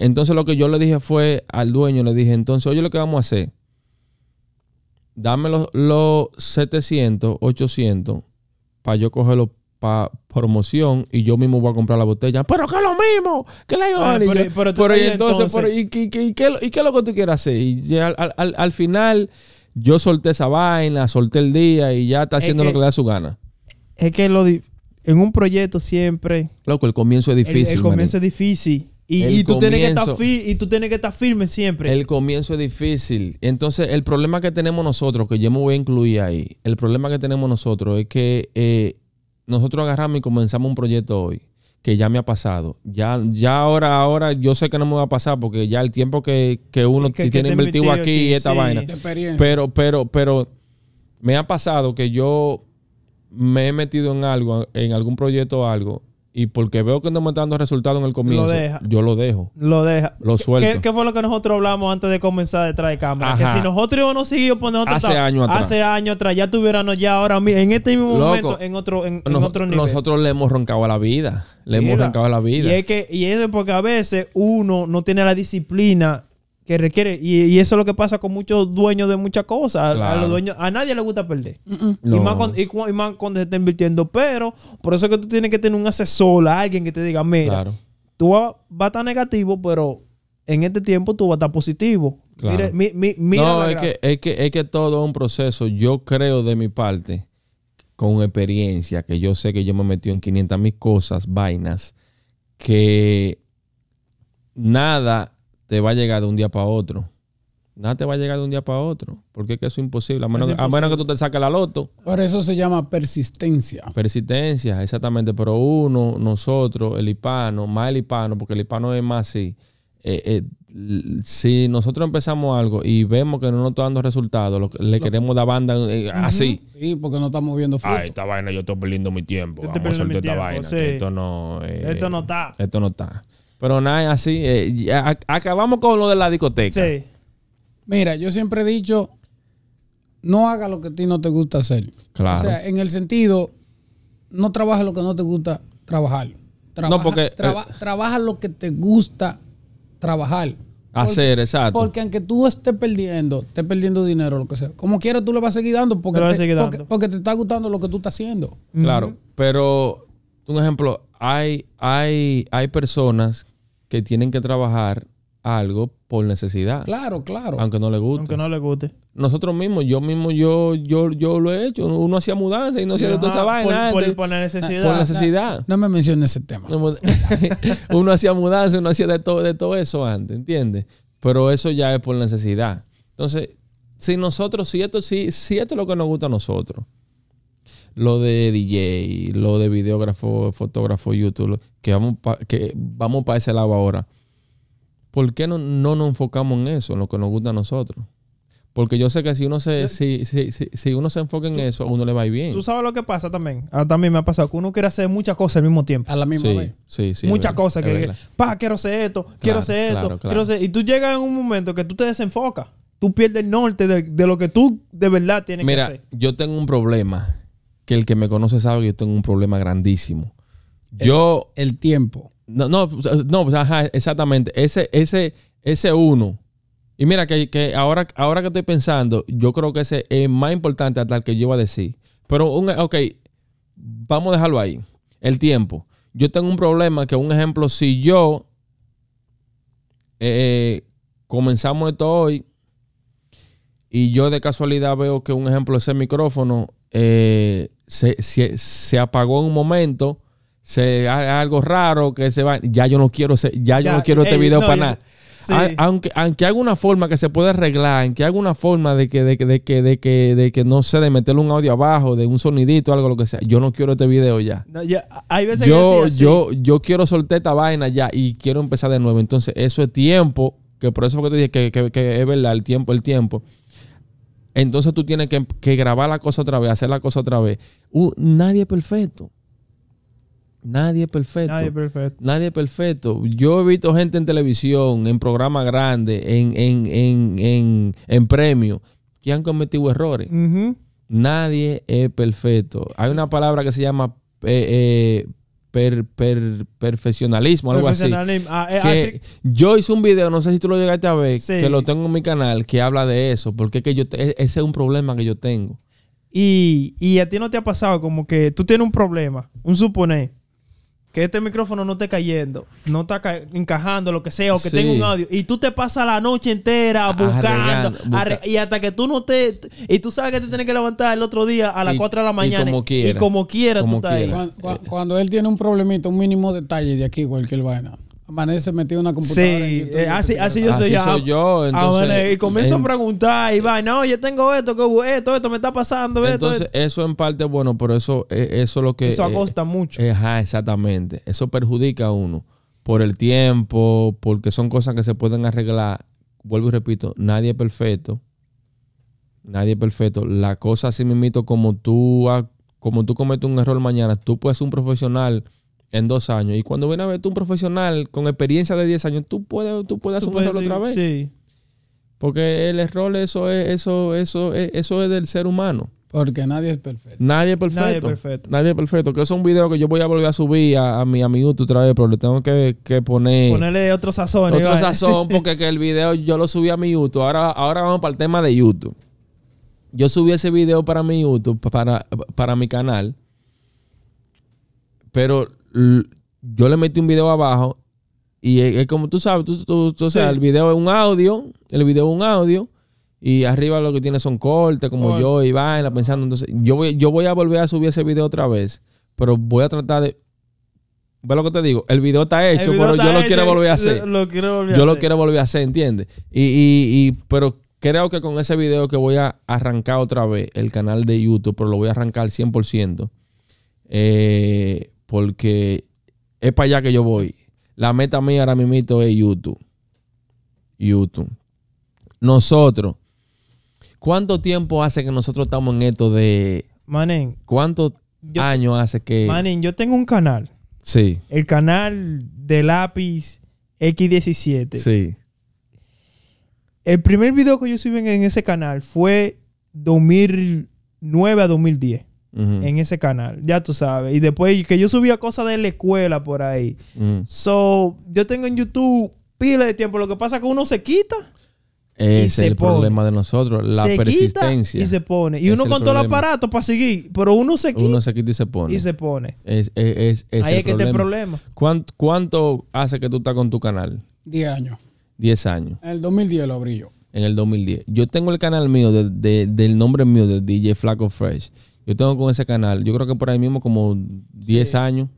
Speaker 1: Entonces lo que yo le dije fue al dueño, le dije, entonces, oye, lo que vamos a hacer, dame los, 700, 800, para yo coger los para promoción y yo mismo voy a comprar la botella. Pero que es lo mismo, que la iba a ah, pero, y entonces, ¿y, y, qué, y, qué, es lo que tú quieras hacer? Y al, final yo solté esa vaina, solté el día y ya está haciendo lo que le da su gana. Es
Speaker 2: que lo en un proyecto siempre...
Speaker 1: Loco, el comienzo es
Speaker 2: difícil. El, comienzo es difícil. Y, y, tú tienes que estar
Speaker 1: tienes que estar firme siempre. El comienzo es difícil. Entonces, el problema que tenemos nosotros, que yo me voy a incluir ahí, el problema que tenemos nosotros es que eh, nosotros agarramos y comenzamos un proyecto hoy que ya me ha pasado. Ya, ya ahora, ahora yo sé que no me va a pasar porque ya el tiempo que, que uno tiene invertido aquí, y esta vaina. Pero, pero, pero me ha pasado que yo me he metido en algo, en algún proyecto o algo, y porque veo que no me dando resultado en el comienzo, yo lo dejo. Lo deja. Lo suelto. ¿Qué,
Speaker 2: fue lo que nosotros hablamos antes de comenzar detrás de cámara? Que si nosotros íbamos a seguir poniendo hace años atrás. Hace años atrás, ya tuviéramos ya ahora en este mismo momento en otro,
Speaker 1: en, otro nivel. Nosotros le hemos roncado la vida. Le hemos roncado a la vida. Y es
Speaker 2: que, y es porque a veces uno no tiene la disciplina que requiere. Y, eso es lo que pasa con muchos dueños de muchas cosas. A, los dueños, a nadie le gusta perder.
Speaker 3: Y, más
Speaker 2: cuando, se está invirtiendo. Pero por eso es que tú tienes que tener un asesor, alguien que te diga, mira, tú vas, a estar negativo, pero en este tiempo tú vas a estar positivo. Claro. no, es
Speaker 1: que, es que, todo es un proceso. Yo creo de mi parte, con experiencia, que yo sé que yo me metido en 500 mil cosas, vainas, que nada te va a llegar de un día para otro. Nada te va a llegar de un día para otro, porque es que eso es imposible, a menos, que tú te saques la
Speaker 3: loto. Por eso se llama persistencia.
Speaker 1: Persistencia, exactamente. Pero uno, nosotros, el hispano, más el hispano, porque el hispano es más así. Eh, eh, si nosotros empezamos algo y vemos que no nos está dando resultados, le queremos dar banda eh, así.
Speaker 3: Sí, porque no estamos viendo fruto. Ay, esta vaina, yo estoy perdiendo
Speaker 1: mi tiempo. Vamos a no. esto no está. Esto no está. Pero nada, así. Eh, acabamos con lo de la discoteca. Sí.
Speaker 3: Mira, yo siempre he dicho, no haga lo que a ti no te gusta hacer. Claro. O sea, en el sentido, no trabaja lo que no te gusta trabajar.
Speaker 1: Trabaja, no, porque, eh,
Speaker 3: trabaja lo que te gusta trabajar. Hacer, exacto. Porque aunque tú estés perdiendo, estés perdiendo dinero, lo que sea, como quieras tú le vas a seguir dando porque, te, seguir porque, te está gustando lo que tú estás haciendo.
Speaker 1: Claro, pero un ejemplo, hay, hay, hay personas que tienen que trabajar algo por necesidad. Claro, claro. Aunque no le guste. Aunque no le guste. Nosotros mismos, yo mismo, yo, yo, yo lo he hecho. Uno, hacía mudanza y no hacía de toda esa vaina. Por, por, necesidad. Por necesidad.
Speaker 3: No, me menciones ese tema. Pues,
Speaker 1: [laughs] uno hacía mudanza, uno hacía de todo, de todo eso antes, ¿entiendes? Pero eso ya es por necesidad. Entonces, si nosotros, si esto, si, si esto es lo que nos gusta a nosotros, lo de DJ, lo de videógrafo, fotógrafo, YouTube, que vamos que vamos para ese lado ahora. ¿Por qué no, nos enfocamos en eso, en lo que nos gusta a nosotros? Porque yo sé que si uno se, si, si, si, uno se enfoca en eso, a uno le va bien. Tú
Speaker 2: sabes lo que pasa también. A también me ha pasado que uno quiere hacer muchas cosas al mismo tiempo. A
Speaker 3: la misma vez. Muchas cosas. Que,
Speaker 2: pa, quiero hacer esto, quiero hacer esto, Y tú llegas en un momento que tú te desenfocas. Tú pierdes el norte de,
Speaker 1: lo que tú de verdad tienes que hacer. Mira, yo tengo un problema que el que me conoce sabe que yo tengo un problema grandísimo. Yo. El, tiempo. No, no, no, pues, ajá, exactamente. Ese, ese, ese uno. Y mira, que, ahora, ahora que estoy pensando, yo creo que ese es más importante hasta el que yo iba a decir. Pero, un, ok, vamos a dejarlo ahí. El tiempo. Yo tengo un problema que, un ejemplo, si yo eh, eh, comenzamos esto hoy y yo de casualidad veo que, un ejemplo, ese micrófono eh, se, se, se apagó en un momento, se, algo raro que se va, ya yo no quiero, ya, ya yo no quiero este eh, video para nada. aunque, aunque haga una forma que se pueda arreglar, aunque haga una forma de que, de, que, de, que, de, que, de que no sé, de meterle un audio abajo, de un sonidito, algo lo que sea, yo no quiero este video ya. hay veces yo, yo, yo quiero soltar esta vaina ya y quiero empezar de nuevo. Entonces, eso es tiempo, que por eso que te dije que, que es verdad, el tiempo, el tiempo. Entonces tú tienes que, grabar la cosa otra vez, hacer la cosa otra vez. Uh, nadie es perfecto. Nadie es perfecto. Nadie es perfecto. Nadie perfecto. Yo he visto gente en televisión, en programas grandes, en, en, en, en, en premios, que han cometido errores. Nadie es perfecto. Hay una palabra que se llama eh, eh, per, perfeccionalismo, algo ah, eh, así. Yo hice un video, no sé si tú lo llegaste a ver, que lo tengo en mi canal, que habla de eso, porque que yo e, ese es un problema que yo tengo.
Speaker 2: Y, y a ti no te ha pasado como que tú tienes un problema, un suponer, que este micrófono no esté cayendo, no está encajando, lo que sea, o que tenga un audio, y tú te pasas la noche entera buscando, y hasta que tú no te. Y tú sabes que te tienes que levantar el otro día a las 4 de la mañana. Y como quiera. Y como
Speaker 3: ahí. Cuando, él tiene un problemito, un mínimo detalle de aquí, cualquier vaina, Amanece metido en una computadora. Sí, eh, así, yo soy,
Speaker 1: yo. Ah, y comienzo a
Speaker 3: preguntar y va, no,
Speaker 2: yo tengo esto, que esto, esto me está pasando. entonces,
Speaker 1: eso en parte es bueno, pero eso, eh, eso es lo que. Eso eh, acosta mucho. Ajá, exactamente. Eso perjudica a uno por el tiempo, porque son cosas que se pueden arreglar. Vuelvo y repito, nadie es perfecto. Nadie es perfecto. La cosa así mismito, como tú, como tú cometes un error mañana, tú puedes ser un profesional en dos años. Y cuando viene a ver tú un profesional con experiencia de 10 años, tú puedes, tú puedes otra vez. Sí. Porque el error, eso es, eso,
Speaker 3: eso, eso es del
Speaker 1: ser humano.
Speaker 3: Porque nadie es perfecto.
Speaker 1: Nadie es perfecto. Nadie es perfecto. Nadie es Que es un video que yo voy a volver a subir a, a mi YouTube otra vez, pero le tengo que, poner. Ponerle otro sazón. Otro sazón, [laughs] porque que el video yo lo subí a mi YouTube. Ahora, ahora vamos para el tema de YouTube. Yo subí ese video para mi YouTube, para, para mi canal. Pero yo le metí un video abajo y es, como tú sabes, sea, el video es un audio, el video es un audio y arriba lo que tiene son cortes como yo y vaina pensando. Entonces, yo voy, yo voy a volver a subir ese video otra vez, pero voy a tratar de ¿Ves lo que te digo? El video está hecho, pero yo lo quiero volver a hacer. yo lo quiero volver a hacer, ¿entiendes? Y, y, y, pero creo que con ese video que voy a arrancar otra vez el canal de YouTube, pero lo voy a arrancar 100%, eh, porque es para allá que yo voy. La meta mía ahora mismo es YouTube. YouTube. Nosotros, ¿cuánto tiempo hace que nosotros estamos en esto de... Manen. ¿Cuántos años hace que... Manen,
Speaker 2: yo tengo un canal. Sí. El canal de lápiz X17. Sí. El primer video que yo subí en ese canal fue 2009 a 2010. En ese canal, ya tú sabes. Y después que yo subía cosas de la escuela por ahí. So, yo tengo en YouTube pila de tiempo. Lo que pasa es que uno se quita.
Speaker 1: es el problema de nosotros, la persistencia. y se pone. Y uno con todo el aparato
Speaker 2: para seguir, pero uno se quita. Uno se quita y se pone. Y se pone.
Speaker 1: Es, es, es Ahí es el problema. ¿Cuánto, hace que tú estás con tu canal? 10 años. 10 años.
Speaker 3: En el 2010 lo abrí yo.
Speaker 1: En el 2010. Yo tengo el canal mío del nombre mío de DJ Flaco Fresh. Yo tengo con ese canal, yo creo que por ahí mismo como 10 años.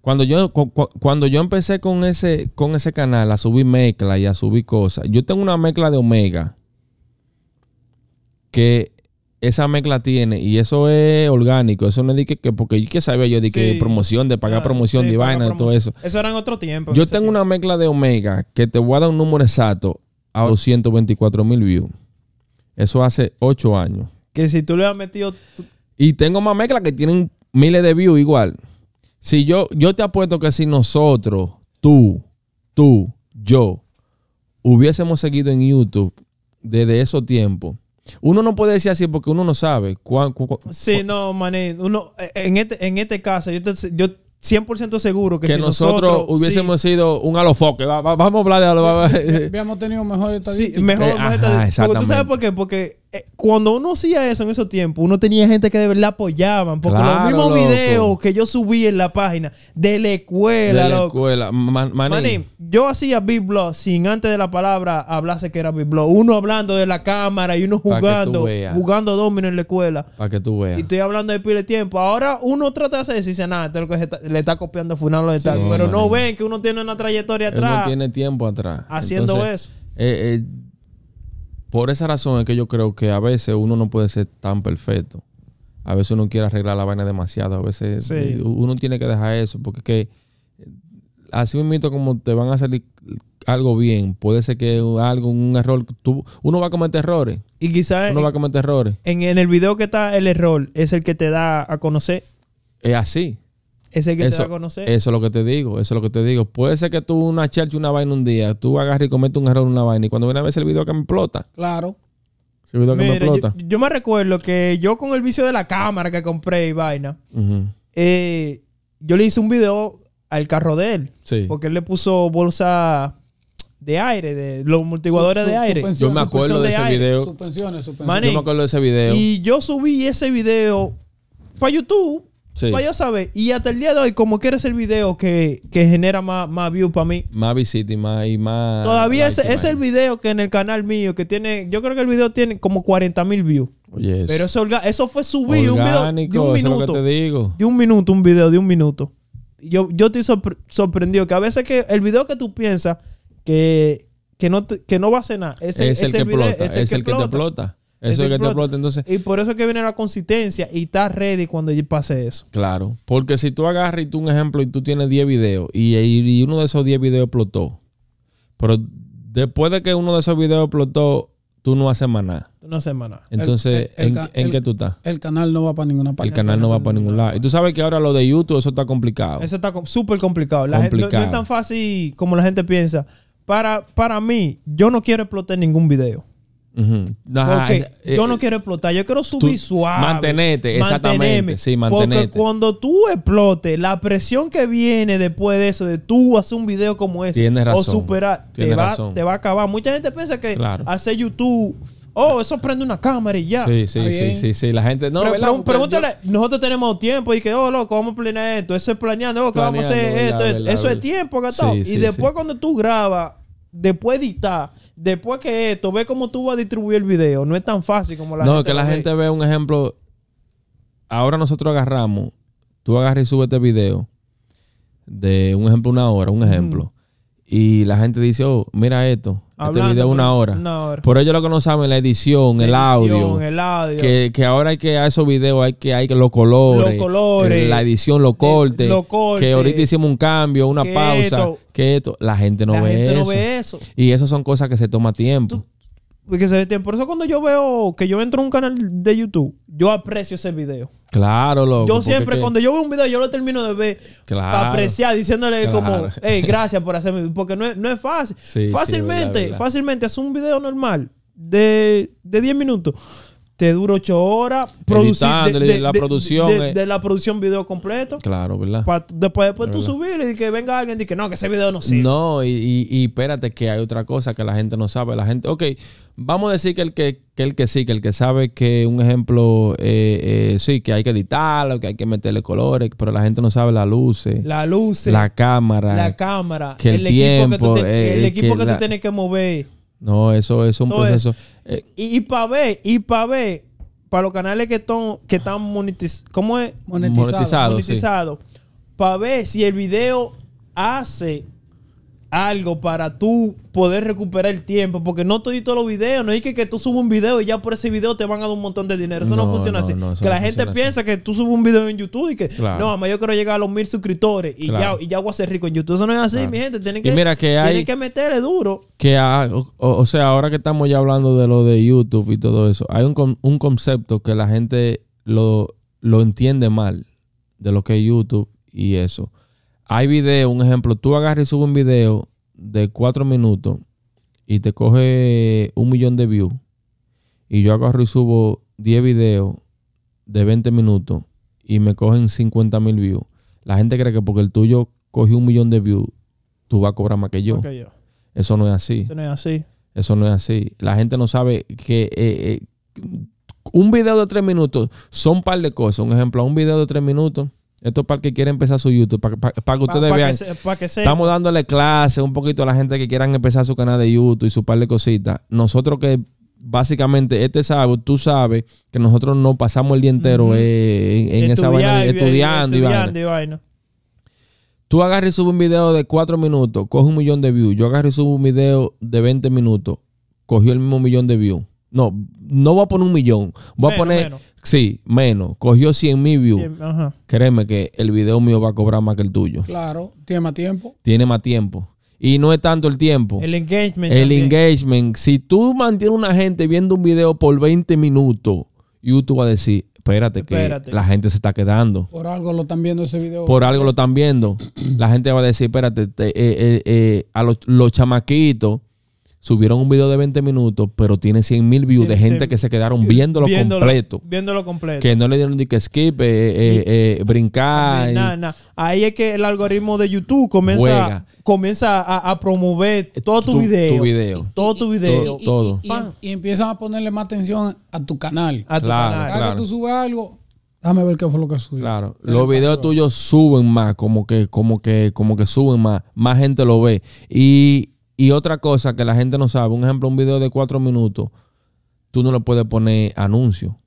Speaker 1: Cuando yo, cuando yo empecé con ese, con ese canal a subir mezcla y a subir cosas, yo tengo una mezcla de Omega que esa mezcla tiene y eso es orgánico. Eso no es que, porque yo que sabía yo de que promoción, de pagar promoción, de vaina, y todo eso. Eso era
Speaker 2: en otro tiempo. yo
Speaker 1: tengo una mezcla de Omega que te voy a dar un número exacto a 224 mil views. Eso hace 8 años. Que si tú le has metido. Y tengo más mezclas que tienen miles de views igual. Si yo, yo te apuesto que si nosotros, tú, tú, yo, hubiésemos seguido en YouTube desde esos tiempos, uno no puede decir así porque uno no sabe. Cuán,
Speaker 2: sí, no, mané. Uno, en, este, en este caso, yo, yo 100% seguro que, que si nosotros, hubiésemos
Speaker 1: sido un alofoque. vamos a hablar de alofoque.
Speaker 3: Habíamos tenido mejor
Speaker 2: estadística. Sí, mejor, eh,
Speaker 1: estadística. Tú sabes
Speaker 2: por qué? Porque eh, cuando uno hacía eso en esos tiempos, uno tenía gente que de verdad apoyaban. Porque los mismos videos que yo subí en la página de la escuela.
Speaker 1: De yo
Speaker 2: hacía Big Blood sin antes de la palabra hablase que era Big Blood Uno hablando de la cámara y uno jugando. Jugando domino en la escuela.
Speaker 1: Para que tú veas. Y
Speaker 2: estoy hablando de pile de tiempo. Ahora uno trata de decirse nada, le está copiando Funalo de tal. pero no ven que uno tiene una trayectoria atrás. Uno
Speaker 1: tiene tiempo atrás. Haciendo eso. Eh, eh, por esa razón es que yo creo que a veces uno no puede ser tan perfecto. A veces uno quiere arreglar la vaina demasiado. A veces eh, uno tiene que dejar eso. Porque que, eh, así mismo como te van a salir algo bien, puede ser que algo, un error. uno va a cometer errores. Y quizás. Uno va a cometer errores.
Speaker 2: En, en, el video que está el error, es el que te da a conocer.
Speaker 1: Es así. Ese que eso, te va a conocer. Eso es lo que te digo, eso es lo que te digo. Puede ser que tú una charcha, una vaina un día, tú agarres y cometes un error, en una vaina, y cuando viene a ver el video que me explota. Claro. Yo, me
Speaker 2: recuerdo que yo con el vicio de la cámara que compré y vaina, eh, yo le hice un video al carro de él. Sí. Porque él le puso bolsa de aire, de
Speaker 1: los multiguadores de aire. acuerdo ese yo me acuerdo de ese video. Y
Speaker 2: yo subí ese video para YouTube Sí. Pues yo saber. Y hasta el día de hoy, como quieres el video que, genera más, más views para mí.
Speaker 1: Más visitas y más, Todavía es,
Speaker 2: el video que en el canal mío, que tiene. Yo creo que el video tiene como 40 mil views. Oye, Pero eso, fue subir un video de un minuto. De un minuto, un video de un minuto. Yo, yo estoy sorprendido que a veces que el video que tú piensas que, no, no va a cenar es, es, el, el que te
Speaker 1: explota
Speaker 2: y por eso es que viene la consistencia y estás ready cuando pase eso.
Speaker 1: Claro. Porque si tú agarras y tú un ejemplo y tú tienes 10 videos y, uno de esos 10 videos explotó. Pero después de que uno de esos videos explotó, tú no haces más nada.
Speaker 3: no haces Entonces, ¿en, qué tú estás? El canal no va para ninguna parte. El canal
Speaker 1: no va para ningún lado. Y tú sabes que ahora lo de YouTube, eso está complicado. Eso
Speaker 2: está súper complicado. no, es tan fácil como la gente piensa. Para, para mí, yo no quiero explotar ningún video.
Speaker 1: Porque
Speaker 2: eh, yo no eh, quiero explotar, yo quiero subir visual suave. Mantenete, Porque cuando tú explotes, la presión que viene después de eso, de tú hacer un video como ese, o superar, te va, a acabar. Mucha gente piensa que hacer YouTube. Oh, eso prende una cámara y ya. Sí, sí, sí,
Speaker 1: sí, La gente. No, pregúntale,
Speaker 2: nosotros tenemos tiempo y que, oh, loco, vamos a planear esto. es planeando, oh, que vamos a hacer esto. eso es tiempo y después, cuando tú grabas después editar, después que esto, ve cómo tú vas a distribuir el video. No es tan fácil como la no, No, que la gente
Speaker 1: ve un ejemplo. Ahora nosotros agarramos, tú agarras y subes este video de un ejemplo, una hora, un ejemplo y la gente dice, oh, mira esto, este video es una hora. Por ello lo que no saben, la edición, la el, audio, el audio. Que, ahora hay que a esos videos hay que hay que los colores. La edición, los eh, cortes. que ahorita hicimos un cambio, una pausa. que esto. La gente no, ve, eso. Y eso son cosas que se toma tiempo.
Speaker 2: se Por eso cuando yo veo que yo entro a un canal de YouTube, yo aprecio ese video.
Speaker 1: Claro, loco. Yo siempre, cuando
Speaker 2: yo veo un video, yo lo termino de ver. para apreciar, diciéndole como, hey, [laughs] gracias por hacerme. Porque no es, no es fácil. fácilmente, fácilmente, hacer un video normal de, de 10 minutos te dura ocho horas. produciendo de, la producción. Eh. De, la producción video completo.
Speaker 1: Claro, ¿verdad?
Speaker 2: después después tú subir y que venga alguien y que no, que ese video no
Speaker 1: sirve. No, y, y, espérate que hay otra cosa que la gente no sabe. La gente, ok, vamos a decir que el que, el que sí, que el que sabe que un ejemplo, eh, eh, sí, que hay que editarlo, que hay que meterle colores, pero la gente no sabe las luces. la luces. La cámara. La
Speaker 2: cámara. el, equipo que tú, el equipo que, tienes que mover
Speaker 1: no, eso, es un proceso. Eh,
Speaker 2: y, para ver, y para ver, para los canales que, que están ¿cómo es? monetizados, monetizado, para ver si el video hace algo para tú poder recuperar el tiempo, porque no te di todos los videos, no es que, que tú subas un video y ya por ese video te van a dar un montón de dinero, eso no, funciona así. que la gente piensa que tú subes un video en YouTube y que, no, yo quiero llegar a los mil suscriptores y, ya, y ya voy a ser rico en YouTube, eso no es así, mi gente, tienen que, que meterle duro.
Speaker 1: Que o, sea, ahora que estamos ya hablando de lo de YouTube y todo eso, hay un, concepto que la gente lo, lo entiende mal de lo que es YouTube y eso. Hay videos, un ejemplo, tú agarras y subes un video de cuatro minutos y te coge un millón de views. Y yo agarro y subo 10 videos de 20 minutos y me cogen 50 mil views. La gente cree que porque el tuyo coge un millón de views, tú vas a cobrar más que yo. Eso no es así. Eso no es así. Eso no es así. La gente no sabe que eh, eh, un video de tres minutos son un par de cosas. Un ejemplo, un video de tres minutos esto es para el que quiera empezar su YouTube, para, que ustedes vean. Estamos dándole clase un poquito a la gente que quieran empezar su canal de YouTube y su par de cositas. Nosotros que básicamente este sábado tú sabes que nosotros no pasamos el día entero eh, en, esa vaina estudiando, y,
Speaker 2: vaina.
Speaker 1: Tú agarras y subes un video de 4 minutos, coge un millón de views. Yo agarro y subo un video de 20 minutos, cogió el mismo millón de views. No, no voy a poner un millón. Voy a poner. Sí, menos. Cogió 100 mil views. Créeme que el video mío va a cobrar más que el tuyo.
Speaker 3: Claro, tiene más tiempo.
Speaker 1: Tiene más tiempo. Y no es tanto el tiempo. El engagement. El engagement. Si tú mantienes una gente viendo un video por 20 minutos, YouTube va a decir, espérate, que la gente se está quedando.
Speaker 3: Por algo lo están viendo ese video. Por algo lo
Speaker 1: están viendo. la gente va a decir, espérate, eh, eh, eh, a los, los chamaquitos subieron un video de 20 minutos, pero tiene 100 mil views de gente que se quedaron viéndolo, completo. Viéndolo completo. Que no le dieron ni que skip, eh, eh, eh, brincar.
Speaker 2: Ahí es que el algoritmo de YouTube comienza, comienza a, promover
Speaker 1: todo tu, video. todo tu video. Y, todo.
Speaker 3: Em- empiezan a ponerle más atención a tu canal. A claro, Claro. Que tú subes algo, dame ver qué fue lo que subió. Claro, los
Speaker 1: videos tuyos suben más, como que, como que, como que suben más, más gente lo ve. Y, y otra cosa que la gente no sabe, un ejemplo, un video de cuatro minutos, tú no le puedes poner anuncio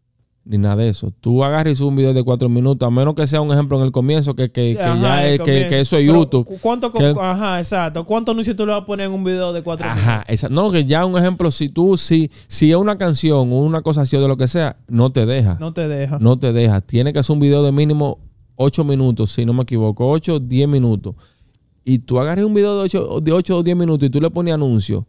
Speaker 1: ni nada de eso. Tú agarras un video de cuatro minutos, a menos que sea un ejemplo en el comienzo, que, que, que ya es, que, que, eso es YouTube.
Speaker 2: ¿cuánto, ajá, exacto. ¿Cuántos anuncios tú le vas a poner
Speaker 1: en un video de cuatro minutos? Ajá, no, que ya un ejemplo, si tú, si, si es una canción o una cosa así o de lo que sea, no te deja. No te deja. No te deja. Tiene que hacer un video de mínimo ocho minutos, si no me equivoco, ocho, diez minutos y tú agarres un video de 8, de o 10 minutos y tú le pones anuncios,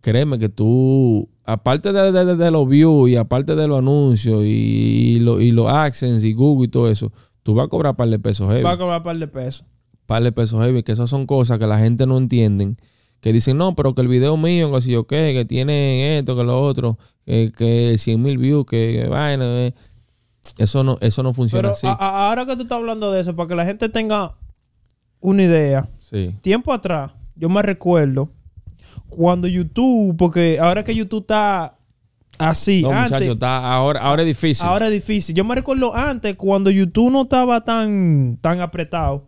Speaker 1: créeme que tú, aparte de, los views y aparte de los anuncios y, los y accents y Google y todo eso, tú vas a cobrar par de pesos heavy. Vas a cobrar par de pesos. Par de pesos heavy, que esas son cosas que la gente no entiende. Que dicen, no, pero que el video mío, que qué, que tiene esto, que lo otro, que, 100 mil views, que, vaina. Eh". Eso no, eso no funciona así.
Speaker 2: ahora que tú estás hablando de eso, para que la gente tenga una idea. Tiempo atrás, yo me recuerdo cuando YouTube, porque ahora que YouTube está así, ahora,
Speaker 1: ahora es difícil. Ahora es
Speaker 2: difícil. Yo me recuerdo antes cuando YouTube no estaba tan, tan apretado,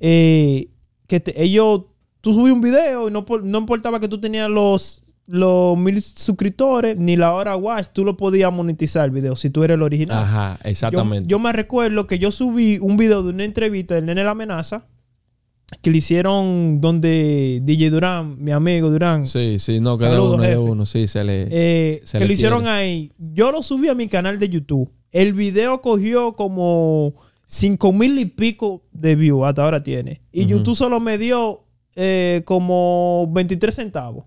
Speaker 2: eh, que ellos, tú subí un video y no, importaba que tú tenías los los mil suscriptores ni la hora watch, tú lo podías monetizar el video si tú eres el original. Ajá, exactamente. yo me recuerdo que yo subí un video de una entrevista del Nene La Amenaza que le hicieron donde DJ Durán, mi
Speaker 1: amigo Durán. Sí, sí, no, cada uno de uno, sí, se le. Eh, que le, hicieron
Speaker 2: ahí. Yo lo subí a mi canal de YouTube. El video cogió como 5 mil y pico de views, hasta ahora tiene. Y YouTube solo me dio eh, como 23 centavos.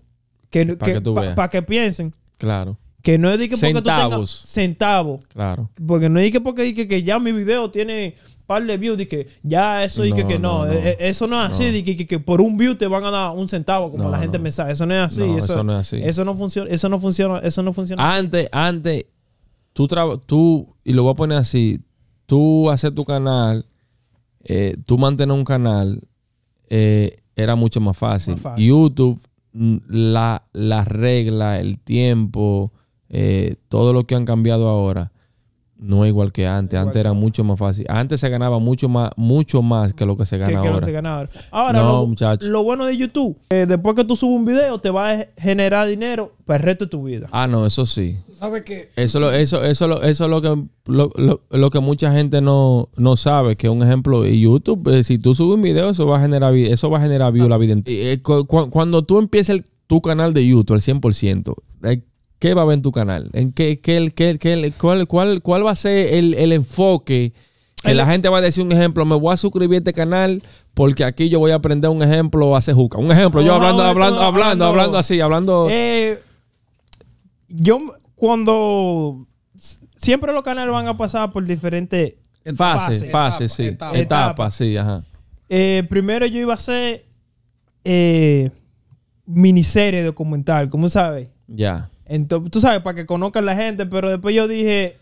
Speaker 2: Que, Para que, piensen.
Speaker 1: Claro. Que no es porque tú tengas centavos.
Speaker 2: Claro. Porque no es porque que, que ya mi video tiene par de views, que ya eso y que, no, eh, eso no es así, que, que, por un view te van a dar un centavo, como la gente me sabe. Eso no
Speaker 1: es así. Eso, no es así. Eso
Speaker 2: no funciona, eso no funciona, eso no funciona.
Speaker 1: Antes, antes, tú, tú, y lo voy a poner así, tú haces tu canal, eh, tú mantener un canal, eh, era mucho más fácil. YouTube, mm, la, la regla, el tiempo, todo lo que han cambiado ahora, no igual que antes. antes era mucho más fácil. Antes se ganaba mucho más, mucho más que lo que se gana ahora. lo,
Speaker 2: ahora. no, lo, bueno de YouTube, eh, después que tú subes un video, te va a generar dinero para el resto de tu vida.
Speaker 1: Ah, no, eso sí. ¿Sabes qué? Eso, eso, eso, eso es lo que, lo, lo, que mucha gente no, no sabe. Que un ejemplo, YouTube, eh, si tú subes un video, eso va a generar, eso va a generar view la vida. Eh, cuando tú empieces tu canal de YouTube al 100%, ¿qué va a ver en tu canal? ¿En qué, qué, qué, qué cuál, cuál, va a ser el, enfoque? Que la e- gente va a decir un ejemplo, me voy a suscribir a este canal porque aquí yo voy a aprender un ejemplo a hacer juca. Un ejemplo, yo hablando, hablando, hablando, hablando, así, hablando. Eh, yo cuando
Speaker 2: siempre los canales van a pasar por diferentes fases, fases, sí, etapas, sí, ajá. Eh, primero yo iba a hacer eh, miniserie documental, ¿cómo sabes? Ya. Entonces, tú sabes, para que conozcan la gente, pero después yo dije,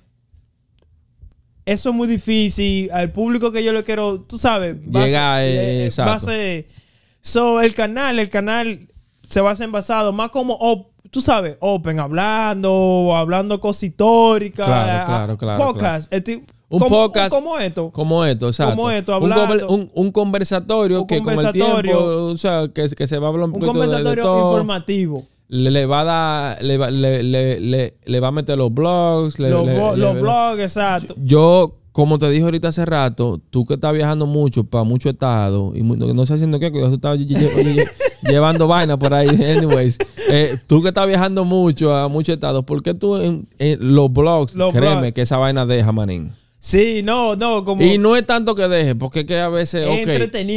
Speaker 2: eso es muy difícil, al público que yo le quiero, tú sabes, va a eh, ser, So, el canal, el canal se va a ser basado más como, tú sabes, open, hablando, hablando cosas históricas, podcast, este, un como, podcast. como
Speaker 1: esto. Como esto, Un, conversatorio, que se va a hablar un, conversatorio informativo le va a dar, le va, le, le, va a meter los blogs. los, blogs, exacto. Yo, como te dije ahorita hace rato, tú que estás viajando mucho para muchos estados, y no, sé haciendo qué, yo estaba llevando vaina por ahí, [laughs] anyways. Eh, tú que estás viajando mucho a muchos estados, ¿por qué tú en, los blogs, créeme que esa vaina deja, manín? Sí, no, no, como... Y no es tanto que deje, porque que a veces,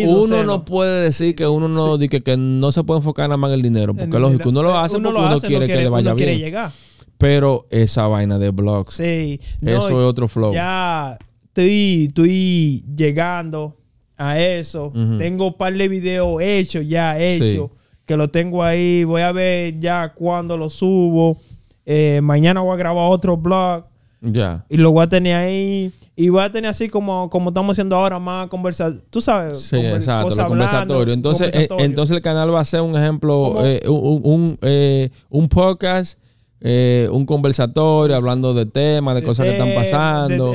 Speaker 1: uno no puede decir que uno no, que, no se puede enfocar nada más en el dinero, porque lógico, uno lo hace porque uno, quiere, que le vaya bien. llegar. Pero esa vaina de blogs, sí, eso es otro flow.
Speaker 2: Ya estoy, estoy llegando a eso. Tengo un par de videos hechos, ya hechos, que lo tengo ahí. Voy a ver ya cuándo lo subo. Eh, mañana voy a grabar otro blog y lo voy a tener ahí. Y voy a tener así como, como estamos haciendo ahora, más conversa... Tú
Speaker 1: sabes. Sí, conversatorio. entonces, eh, entonces el canal va a ser un ejemplo, eh, un, un, eh, un, podcast eh, un conversatorio pues, hablando de temas, de cosas que están pasando.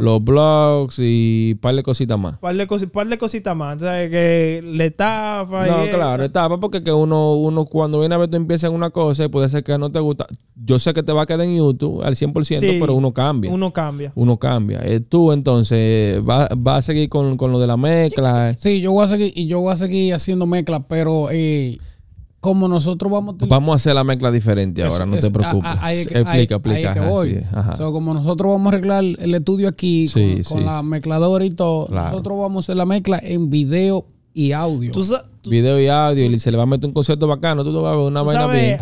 Speaker 1: Los blogs y un par de cositas más. Un par de, cositas más. O sea, que la etapa. No, claro, etapa, porque que uno, uno cuando viene a ver, tú empiezas en una cosa y puede ser que no te gusta. Yo sé que te va a quedar en YouTube al 100%, pero uno cambia. Uno cambia. Uno cambia. Eh, tú, entonces, vas va a seguir con, lo de la mezcla.
Speaker 3: Sí, yo voy a seguir y yo voy a seguir haciendo mezcla, pero. Eh, como nosotros vamos
Speaker 1: a... Vamos a hacer la mezcla diferente ahora, no te preocupes. explica, explica. que voy.
Speaker 3: como nosotros vamos a arreglar el estudio aquí con, la mezcladora y todo, nosotros vamos a hacer la mezcla en video y audio.
Speaker 1: video y audio, y se le va a meter un concierto bacano, tú te vas a ver una vaina bien.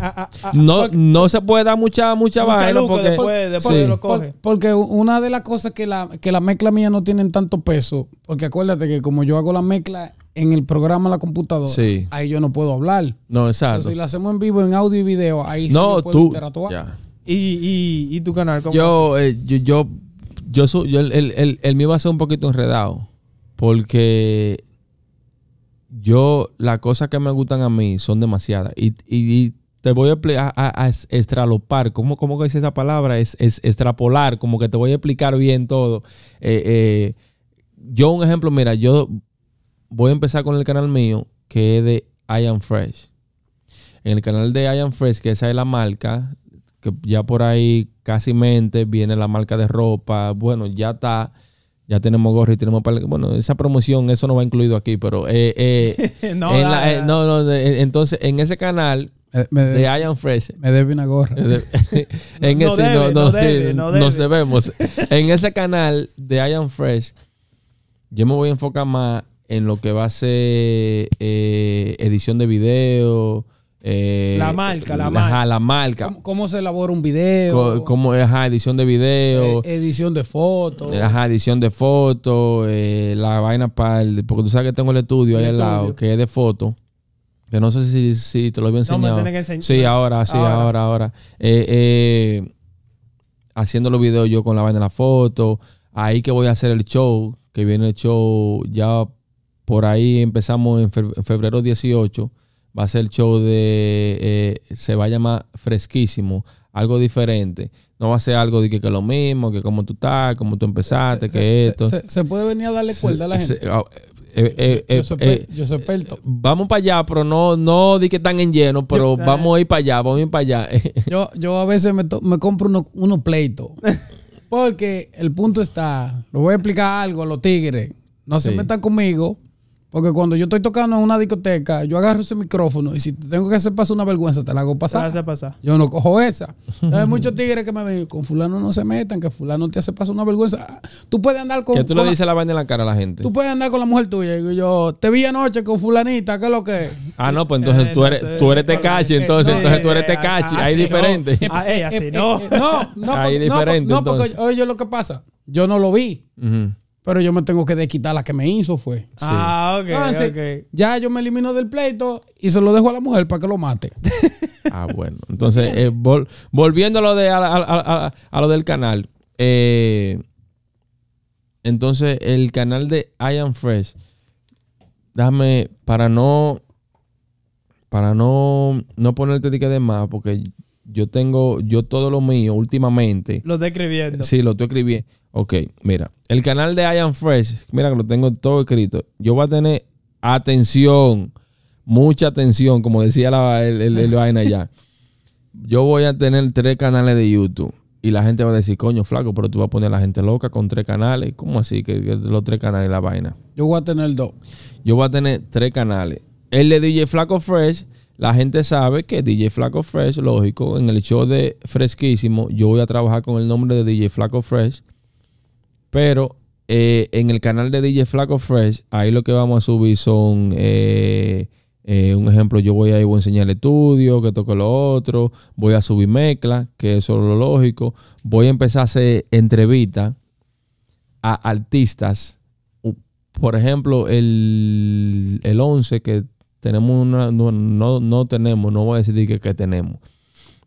Speaker 1: no, no se puede dar mucha, mucha, vaina. porque, después, lo coge.
Speaker 3: porque una de las cosas que la, que la mezcla mía no tienen tanto peso, porque acuérdate que como yo hago la mezcla en el programa la computadora, sí. ahí yo no puedo hablar.
Speaker 1: No, exacto. si lo
Speaker 3: hacemos en vivo, en audio y video, ahí sí tú, ¿Y, y, y tu canal? yo,
Speaker 1: yo, yo, yo, yo el, el, el, mío va a ser un poquito enredado. Porque yo, las cosas que me gustan a mí son demasiadas. Y, y te voy a, a, extralopar. ¿Cómo, ¿Cómo que dice esa palabra? Es, es, extrapolar. Como que te voy a explicar bien todo. yo, un ejemplo, mira, yo voy a empezar con el canal mío, que es de I Am Fresh. En el canal de I Am Fresh, que esa es la marca, que ya por ahí casi mente viene la marca de ropa. Bueno, ya está. Ya tenemos gorro y tenemos... Bueno, esa promoción, eso no va incluido aquí, pero... Eh, eh, [laughs] eh, no, no, entonces, en ese canal de, I Am Fresh. Me debe una gorra. no, nos debemos. [laughs] en ese canal de I Am Fresh, yo me voy a enfocar más en lo que va a ser eh, edición de video. Eh, la marca, la, la marca. la marca.
Speaker 3: ¿Cómo, se elabora un video?
Speaker 1: ¿Cómo, ajá, edición de video? Eh,
Speaker 3: edición de fotos.
Speaker 1: Ajá, edición de fotos. la vaina para el. Porque tú sabes que tengo el estudio ahí al lado, que es de fotos. Que no sé si, te lo había enseñado. enseñar. Sí, ahora, sí, ahora, ahora. haciendo los videos yo con la vaina de la foto. Ahí que voy a hacer el show, que viene el show ya por ahí empezamos en, febrero 18. Va a ser el show de. Eh, se va a llamar Fresquísimo. Algo diferente. No va a ser algo de que, que lo mismo, que cómo tú estás, cómo tú empezaste, que esto. Se,
Speaker 3: puede venir a darle cuerda a la gente.
Speaker 1: Ah, eh, eh,
Speaker 3: yo, soy, experto.
Speaker 1: vamos para allá, pero no, no di que están en lleno, pero vamos a ir para allá, vamos a ir para allá. [laughs]
Speaker 3: yo, yo a veces me, compro unos pleitos. [laughs] Porque el punto está, lo voy a explicar algo a los tigres. No se metan conmigo porque cuando yo estoy tocando en una discoteca, yo agarro ese micrófono y si tengo que hacer pasar una vergüenza, te la hago pasar. Te hace pasar. Yo no cojo esa. [laughs] Hay muchos tigres que me ven, con fulano no se metan, que fulano te hace pasar una vergüenza. Tú puedes andar con... Que tú le dices la, la
Speaker 1: vaina en la cara a la gente. Tú
Speaker 3: puedes andar con la mujer tuya. Y yo, te vi anoche con fulanita, ¿qué es lo que es?
Speaker 1: Ah, no, pues entonces eh, tú eres, tú eres tecachi, eh, entonces, entonces tú eres tecachi. Ahí diferente. así no. No, no. Ahí diferente. No, porque
Speaker 3: oye, yo lo que pasa, yo no lo vi. Uh pero yo me tengo que desquitar la que me hizo, fue. Ah, ah ok, Ya yo me elimino del pleito y se lo dejo a la mujer para que lo mate. [laughs]
Speaker 1: Ah, bueno. Entonces, eh, volviendo a lo, de, a, lo del canal. Eh, entonces, el canal de I Am Fresh. Déjame, para no. Para no, no ponerte de más, porque yo tengo, yo todo lo mío últimamente. Lo estoy escribiendo. Sí, lo estoy escribiendo. Ok, mira, el canal de Ian Fresh, mira que lo tengo todo escrito. Yo voy a tener atención, mucha atención, como decía la, el, vaina ya. [laughs] Yo voy a tener tres canales de YouTube. Y la gente va a decir, coño, flaco, pero tú vas a poner a la gente loca con tres canales. ¿Cómo así? Que, los tres canales la vaina. Yo voy a tener dos. Yo voy a tener tres canales. El de DJ Flaco Fresh, la gente sabe que DJ Flaco Fresh, lógico, en el show de Fresquísimo, yo voy a trabajar con el nombre de DJ Flaco Fresh. Pero eh, en el canal de DJ Flaco Fresh, ahí lo que vamos a subir son, eh, eh, un ejemplo, yo voy a ir voy a enseñar el estudio, que toque lo otro, voy a subir mezcla, que eso es lo lógico, voy a empezar a hacer entrevistas a artistas. Por ejemplo, el, el 11 que tenemos una, no, no, tenemos, no voy a decir que, tenemos.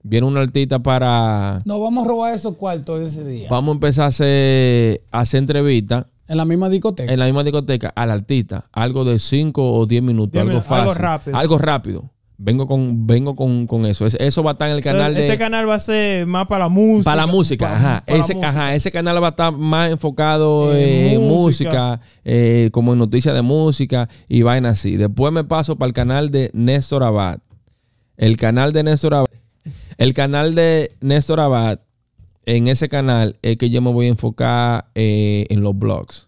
Speaker 1: Viene un artista para.
Speaker 3: No, vamos a robar esos cuartos ese día.
Speaker 1: Vamos a empezar a hacer, entrevistas. En la misma discoteca. En la misma discoteca, al artista. Algo de 5 o 10 minutos, algo Algo rápido. Algo rápido. Vengo con, vengo con, con eso. eso va a estar en el canal de. Ese
Speaker 2: canal va a ser más para la música. Para la música, ajá. ese, ajá.
Speaker 1: Ese canal va a estar más enfocado en música, eh, como en noticias de música y vainas así. Después me paso para el canal de Néstor Abad. El canal de Néstor Abad. El canal de Néstor Abad, en ese canal es que yo me voy a enfocar eh, en los blogs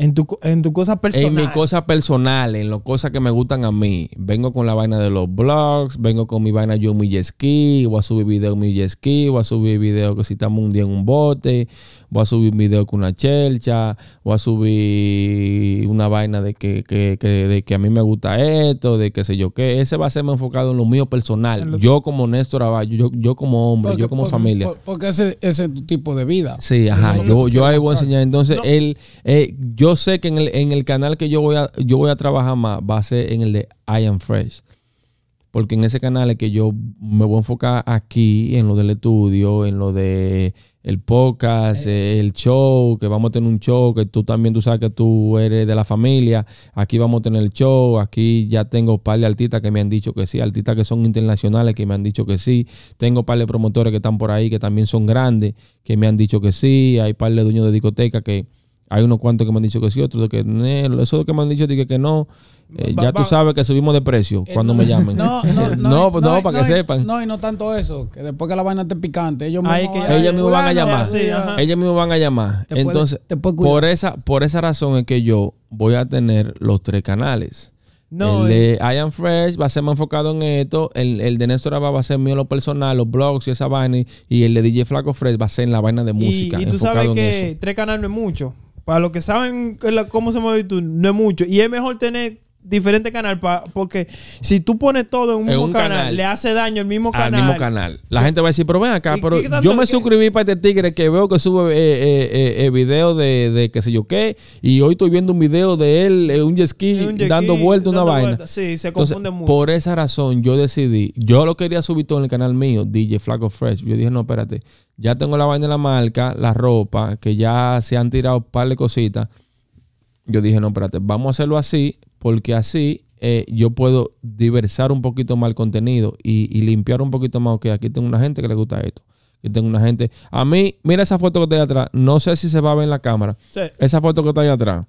Speaker 1: en tu,
Speaker 2: en cosa personal. En mi
Speaker 1: cosa personal, en las cosas que me gustan a mí. Vengo con la vaina de los blogs, vengo con mi vaina yo mi jet voy a subir video mi jet voy a subir video que si estamos un día en un bote, voy a subir video con una chelcha, voy a subir una vaina de que, que, de que a mí me gusta esto, de qué sé yo qué. Ese va a ser enfocado en lo mío personal. yo como Néstor yo, yo como hombre, yo como familia.
Speaker 3: Porque ese, es tu tipo de vida. Sí, ajá. Yo, yo ahí voy a
Speaker 1: enseñar. Entonces, él, eh, yo yo sé que en el, en el canal que yo voy, a, yo voy a trabajar más va a ser en el de I Am Fresh. Porque en ese canal es que yo me voy a enfocar aquí, en lo del estudio, en lo de el podcast, eh. el show, que vamos a tener un show, que tú también, tú sabes que tú eres de la familia, aquí vamos a tener el show, aquí ya tengo par de artistas que me han dicho que sí, artistas que son internacionales que me han dicho que sí, tengo par de promotores que están por ahí que también son grandes, que me han dicho que sí, hay par de dueños de discoteca que hay unos cuantos que me han dicho que sí, otros que no, eso que me han dicho que, que no. Eh, ya tú sabes que subimos de precio eh, cuando me llamen. No, no, [laughs] pues, no, no, para que sepan. No,
Speaker 3: y no tanto eso, que después que la vaina esté picante, ellos mismos, van, ellos mismos van a llamar. ellos
Speaker 1: mismos van a llamar. Entonces, por esa por esa razón es que yo voy a tener los tres canales. No, el de I Am Fresh va a ser más enfocado en esto. El, el de Néstor Abba va a ser mío lo personal, los blogs y esa vaina. Y el de DJ Flaco Fresh va a ser en la vaina de música. Y, y tú sabes que
Speaker 2: tres canales no es mucho. Para los que saben cómo se mueve YouTube, no es mucho. Y es mejor tener diferente canal pa, porque si tú pones todo en un mismo canal, le hace daño el mismo canal. mismo canal.
Speaker 1: La gente va a decir, pero ven acá, pero yo me suscribí para este tigre que veo que sube eh, eh, eh, eh, video de, de qué sé yo qué y hoy estoy viendo un video de él, un jet dando vuelta una vaina. Por esa razón yo decidí, yo lo quería subir todo en el canal mío, DJ Flaco Fresh. Yo dije, no, espérate, ya tengo la vaina de la marca, la ropa, que ya se han tirado un par de cositas yo dije, no, espérate, vamos a hacerlo así porque así eh, yo puedo diversar un poquito más el contenido y, limpiar un poquito más. Ok, aquí tengo una gente que le gusta esto. que tengo una gente. A mí, mira esa foto que está ahí atrás. No sé si se va a ver en la cámara. Esa foto que está ahí atrás.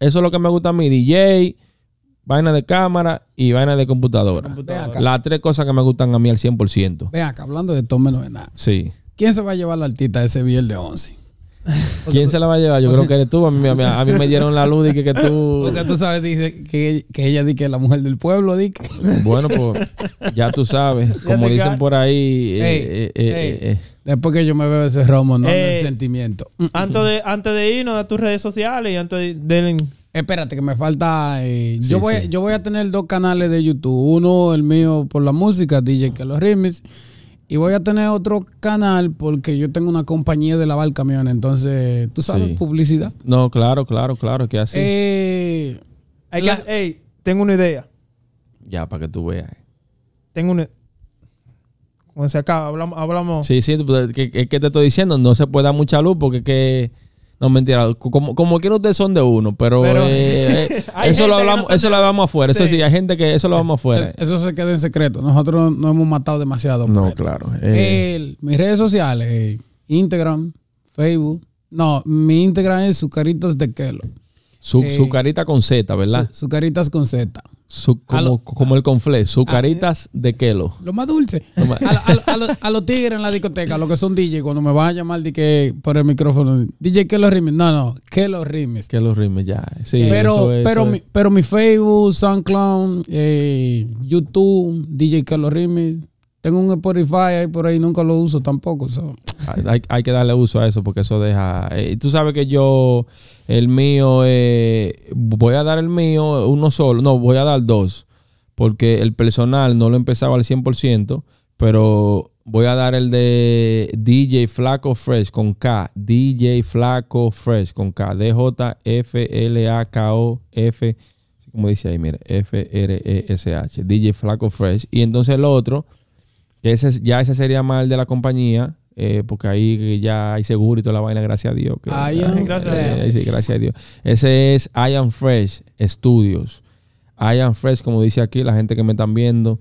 Speaker 1: Eso es lo que me gusta a mí. DJ, vaina de cámara y vaina de computadora. Las tres cosas que me gustan a mí al 100%.
Speaker 3: ve acá, hablando de todo menos de nada. Sí. ¿Quién se va a llevar la altita ese de 11? ¿Quién se la va a llevar? Yo creo que eres tú. A mí, me dieron la luz y que, que tú. Porque tú sabes dice, que, ella dice que es la mujer del pueblo. Dice. Bueno, pues ya tú sabes. Como dicen por ahí. Es eh, eh, eh, eh yo me veo ese romo, no el sentimiento.
Speaker 2: Antes de, antes de irnos a tus redes sociales y antes
Speaker 3: de. Espérate, que me falta. yo, voy, yo voy a tener dos canales de YouTube. Uno, el mío por la música, DJ que los ritmos y voy a tener otro canal porque yo tengo una compañía de lavar camiones. Entonces, ¿tú sabes publicidad?
Speaker 1: No, claro, claro, claro, que así. Eh,
Speaker 2: tengo una idea.
Speaker 1: Ya, para que tú veas.
Speaker 2: Tengo una... Cuando se acaba, hablamos,
Speaker 1: Sí, sí, pues, es que, te estoy diciendo, no se puede dar mucha luz porque es que no, mentira. Como, como que ustedes son de uno, pero, eh, [laughs] eh, eso, lo hablamos, eso lo hablamos afuera. Eso sí, hay gente que eso lo vamos afuera.
Speaker 3: Eso se queda en secreto. Nosotros no hemos matado demasiado. No, claro. Eh. mis redes sociales, Instagram, Facebook. No, mi Instagram es Sucaritas de Kelo. Su,
Speaker 1: con Z, ¿verdad?
Speaker 3: Su, caritas con Z
Speaker 1: como, como, el conflé, ah, caritas eh, de Kelo.
Speaker 3: Lo más dulce. A, los tigres en la discoteca, los que son DJ, cuando me van a llamar por el micrófono, DJ Kelo Rimes. No, no, Kelo Rimes.
Speaker 1: Kelo Rimes, ya. Sí, pero,
Speaker 3: pero, mi, Facebook, SoundCloud, eh, YouTube, DJ Kelo Rimes. Tengo un Spotify ahí por ahí, nunca lo uso tampoco.
Speaker 1: Hay, que darle uso a eso porque eso deja. Eh, y tú sabes que yo, el mío, eh, voy a dar el mío uno solo. No, voy a dar dos. Porque el personal no lo empezaba al 100%, pero voy a dar el de DJ Flaco Fresh con K. DJ Flaco Fresh con K. D-J-F-L-A-K-O-F. Como dice ahí, mire, F-R-E-S-H. DJ Flaco Fresh. Y entonces el otro ese, ya ese sería más el de la compañía, eh, porque ahí ya hay seguro y toda la vaina, gracias a Dios. [laughs] gracias, A Dios. Ese es I Am Fresh Studios. I Am Fresh, como dice aquí la gente que me están viendo.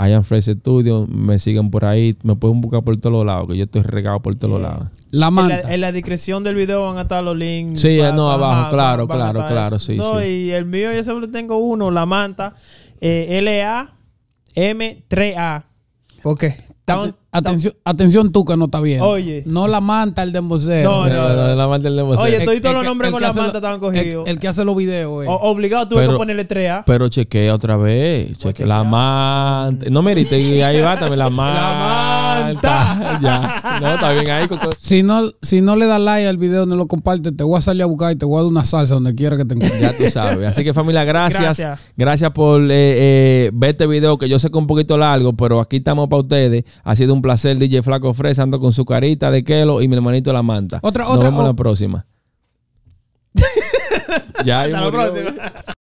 Speaker 1: I Am Fresh Studios, me siguen por ahí, me pueden buscar por todos lados, que yo estoy regado por todos lados.
Speaker 2: La manta. En la, discreción del video van a estar los links. Sí, eh, no, abajo, claro, claro, claro, sí. y el mío yo solo tengo uno, la manta, eh, L A
Speaker 3: M3A. Okay. Estaban Atención, atención que no está bien. Oye. No la manta el de No, no, no,
Speaker 1: la manta el Mosé. Oye, todos los nombres con la manta
Speaker 3: estaban cogidos. El, que hace los videos, eh. Obligado tuve que ponerle 3A. ¿ah?
Speaker 1: Pero chequea otra vez. Pues chequea. La manta. No merite, y ahí va también la manta. [laughs] la manta. [laughs] ya. No, está bien
Speaker 3: ahí. Si no, si no le das like al video, no lo comparte, te voy a salir a buscar y te voy a dar una salsa donde quiera que te encuentres.
Speaker 1: Ya tú sabes. Así que familia, gracias. Gracias, por eh, eh, ver este video, que yo sé que es un poquito largo, pero aquí estamos para ustedes. Ha sido un placer, DJ Flaco Fresa, ando con su carita de Kelo y mi hermanito La Manta. Otra, Nos otra. vemos la próxima.
Speaker 2: [laughs] ya, Hasta la próxima.